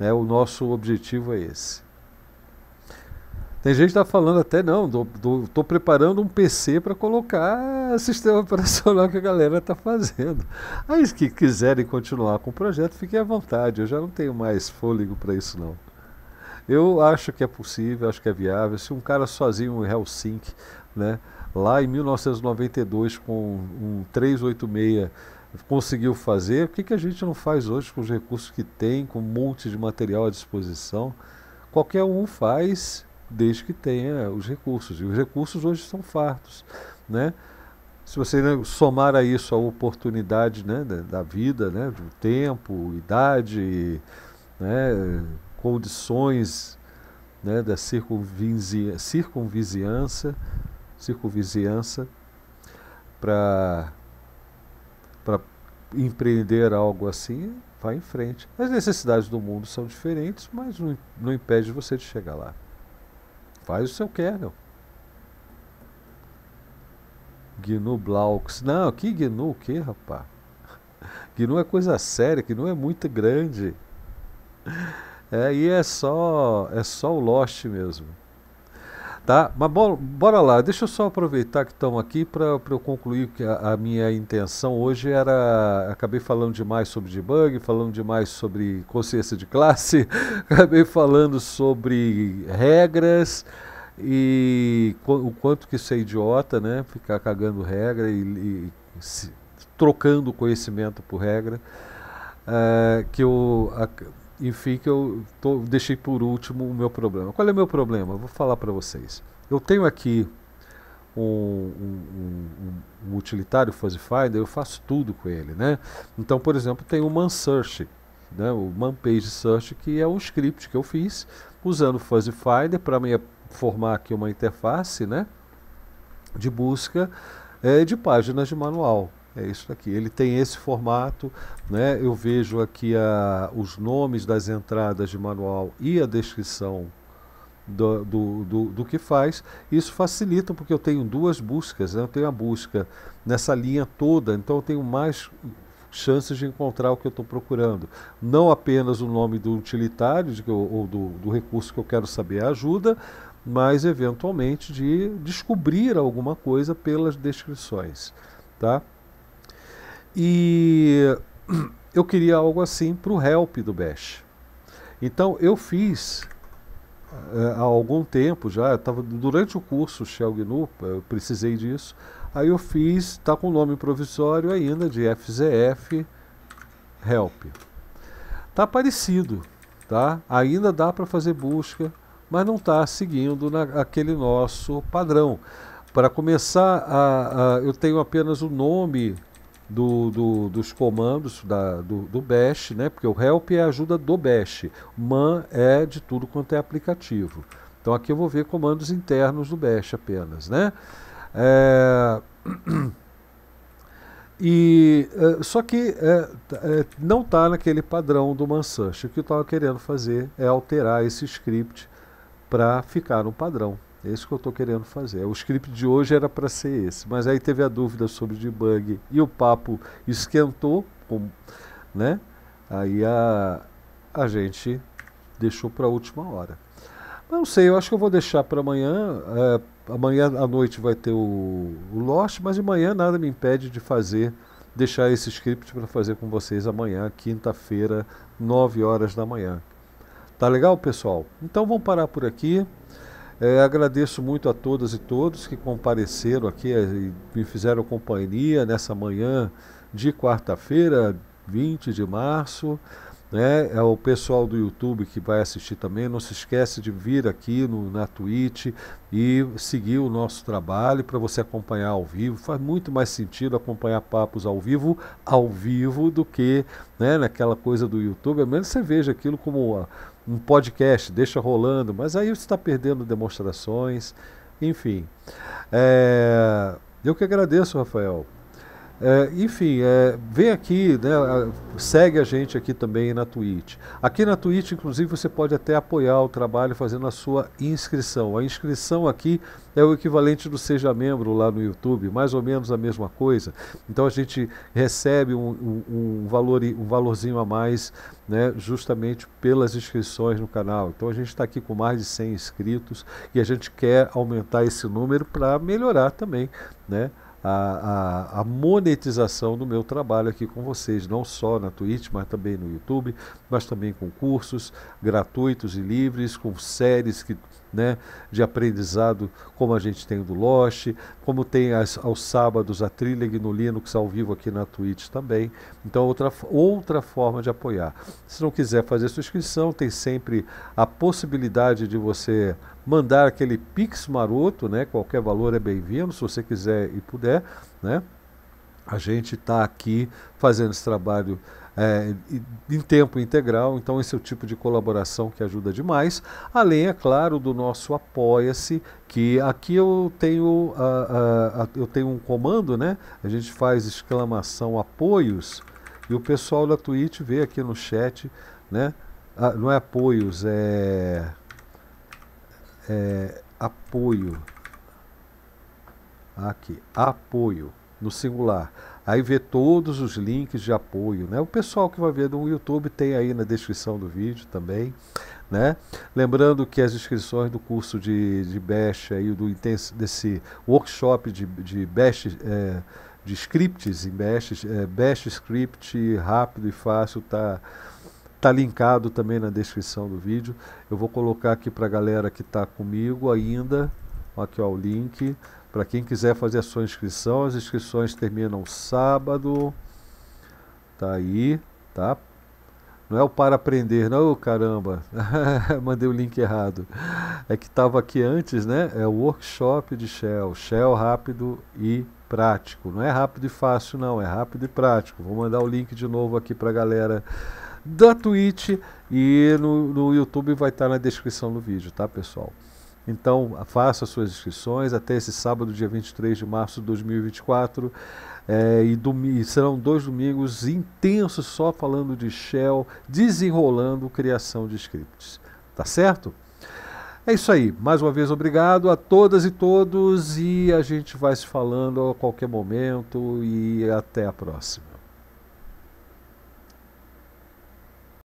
Né? O nosso objetivo é esse. Tem gente que tá falando até, não, do, do, tô preparando um PC para colocar sistema operacional que a galera tá fazendo. Aí se que quiserem continuar com o projeto, fiquem à vontade. Eu já não tenho mais fôlego para isso não. Eu acho que é possível, acho que é viável. Se um cara sozinho em Helsinki, né, lá em 1992 com um 386 conseguiu fazer, o que, que a gente não faz hoje com os recursos que tem, com um monte de material à disposição? Qualquer um faz desde que tenha os recursos. E os recursos hoje são fartos. Né? Se você né, somar a isso a oportunidade né, da, da, vida, né, do tempo, idade, né, condições né, da circunvizinhança, circunvizinhança, para empreender algo assim, vai em frente. As necessidades do mundo são diferentes, mas não, não impede você de chegar lá. Faz o seu kernel. GNU Blaux. Não, que GNU o que, rapaz? GNU é coisa séria, GNU é muito grande. É, e é só, é só o Lost mesmo. Tá? Mas bora, lá, deixa eu só aproveitar que estão aqui para eu concluir que a, a, minha intenção hoje era. Acabei falando demais sobre debug, falando demais sobre consciência de classe, acabei falando sobre regras e o quanto que isso é idiota, né? Ficar cagando regra e, e se, trocando conhecimento por regra. Ah, que eu. A, e fica eu tô, deixei por último o meu problema. Qual é o meu problema? Vou falar para vocês. Eu tenho aqui um, um, um, um utilitário Fuzzy Finder, eu faço tudo com ele, né? Então, por exemplo, tem o ManSearch, né? O ManPage Search, que é um script que eu fiz usando o Fuzzy Finder para me formar aqui uma interface, né? De busca é, de páginas de manual é isso aqui. Ele tem esse formato, né? Eu vejo aqui a, os nomes das entradas de manual e a descrição do, do, do, do, que faz. Isso facilita porque eu tenho duas buscas, né? eu tenho a busca nessa linha toda, então eu tenho mais chances de encontrar o que eu estou procurando. Não apenas o nome do utilitário eu, ou do, do recurso que eu quero saber a ajuda, mas eventualmente de descobrir alguma coisa pelas descrições. Tá? E eu queria algo assim para o help do Bash. Então eu fiz eh, há algum tempo já, estava durante o curso Shell GNU, eu precisei disso. Aí eu fiz, está com o nome provisório ainda de FZF Help. Está parecido, tá? Ainda dá para fazer busca, mas não está seguindo na, aquele nosso padrão. Para começar, a, a, eu tenho apenas o nome do, do, dos comandos da, do, do Bash, né? porque o help é a ajuda do Bash, man é de tudo quanto é aplicativo. Então aqui eu vou ver comandos internos do Bash apenas. Né? É... E, é, só que é, tá, é não está naquele padrão do Mansush. O que eu estava querendo fazer é alterar esse script para ficar no padrão. É isso que eu estou querendo fazer. O script de hoje era para ser esse, mas aí teve a dúvida sobre debug e o papo esquentou, né? Aí a, a gente deixou para a última hora. Não sei, eu acho que eu vou deixar para amanhã. É, amanhã à noite vai ter o, o Lost, mas de manhã nada me impede de fazer, deixar esse script para fazer com vocês amanhã, quinta-feira, 9 horas da manhã. Tá legal, pessoal? Então vamos parar por aqui. É, agradeço muito a todas e todos que compareceram aqui é, e me fizeram companhia nessa manhã de quarta-feira, 20 de março. Né? É o pessoal do YouTube que vai assistir também. Não se esquece de vir aqui no, na Twitch e seguir o nosso trabalho para você acompanhar ao vivo. Faz muito mais sentido acompanhar papos ao vivo, ao vivo, do que né, naquela coisa do YouTube. A menos você veja aquilo como um podcast, deixa rolando, mas aí você está perdendo demonstrações, enfim. É, eu que agradeço, Rafael, é, enfim, é, vem aqui, né, segue a gente aqui também na Twitch. Aqui na Twitch, inclusive, você pode até apoiar o trabalho fazendo a sua inscrição. A inscrição aqui é o equivalente do Seja Membro lá no YouTube, mais ou menos a mesma coisa. Então a gente recebe um, um, um valor, um valorzinho a mais, né, justamente pelas inscrições no canal. Então a gente está aqui com mais de 100 inscritos e a gente quer aumentar esse número para melhorar também, né? a, a, a, monetização do meu trabalho aqui com vocês, não só na Twitch, mas também no YouTube, mas também com cursos gratuitos e livres, com séries que, né, de aprendizado, como a gente tem do Lost, como tem as, aos sábados a Trilha no Linux ao vivo aqui na Twitch também. Então, outra, outra forma de apoiar. Se não quiser fazer sua inscrição, tem sempre a possibilidade de você mandar aquele pix maroto, né? Qualquer valor é bem-vindo, se você quiser e puder, né? A gente está aqui fazendo esse trabalho é, em tempo integral, então esse é o tipo de colaboração que ajuda demais. Além, é claro, do nosso Apoia-se, que aqui eu tenho, eu tenho um comando, né? A gente faz exclamação apoios e o pessoal da Twitch vê aqui no chat, né? Ah, não é apoios, é é, apoio. Aqui, apoio, no singular. Aí vê todos os links de apoio, né? O pessoal que vai ver no YouTube tem aí na descrição do vídeo também, né? Lembrando que as inscrições do curso de, de Bash aí, do intenso, desse workshop de, de Bash... É, de scripts em Bash, é, Bash Script rápido e fácil, tá Está linkado também na descrição do vídeo. Eu vou colocar aqui para a galera que está comigo ainda. Aqui ó, o link. Para quem quiser fazer a sua inscrição, as inscrições terminam sábado. Tá aí, tá? Não é o para aprender, não, caramba. Mandei o link errado. É que estava aqui antes, né? É o workshop de Shell. Shell rápido e prático. Não é rápido e fácil, não. É rápido e prático. Vou mandar o link de novo aqui para a galera da Twitch e no, no YouTube vai estar na descrição do vídeo, tá pessoal? Então faça suas inscrições até esse sábado, dia 23 de março de 2024. É, e, e serão dois domingos intensos só falando de Shell, desenrolando criação de scripts. Tá certo? É isso aí. Mais uma vez, obrigado a todas e todos. E a gente vai se falando a qualquer momento. E até a próxima.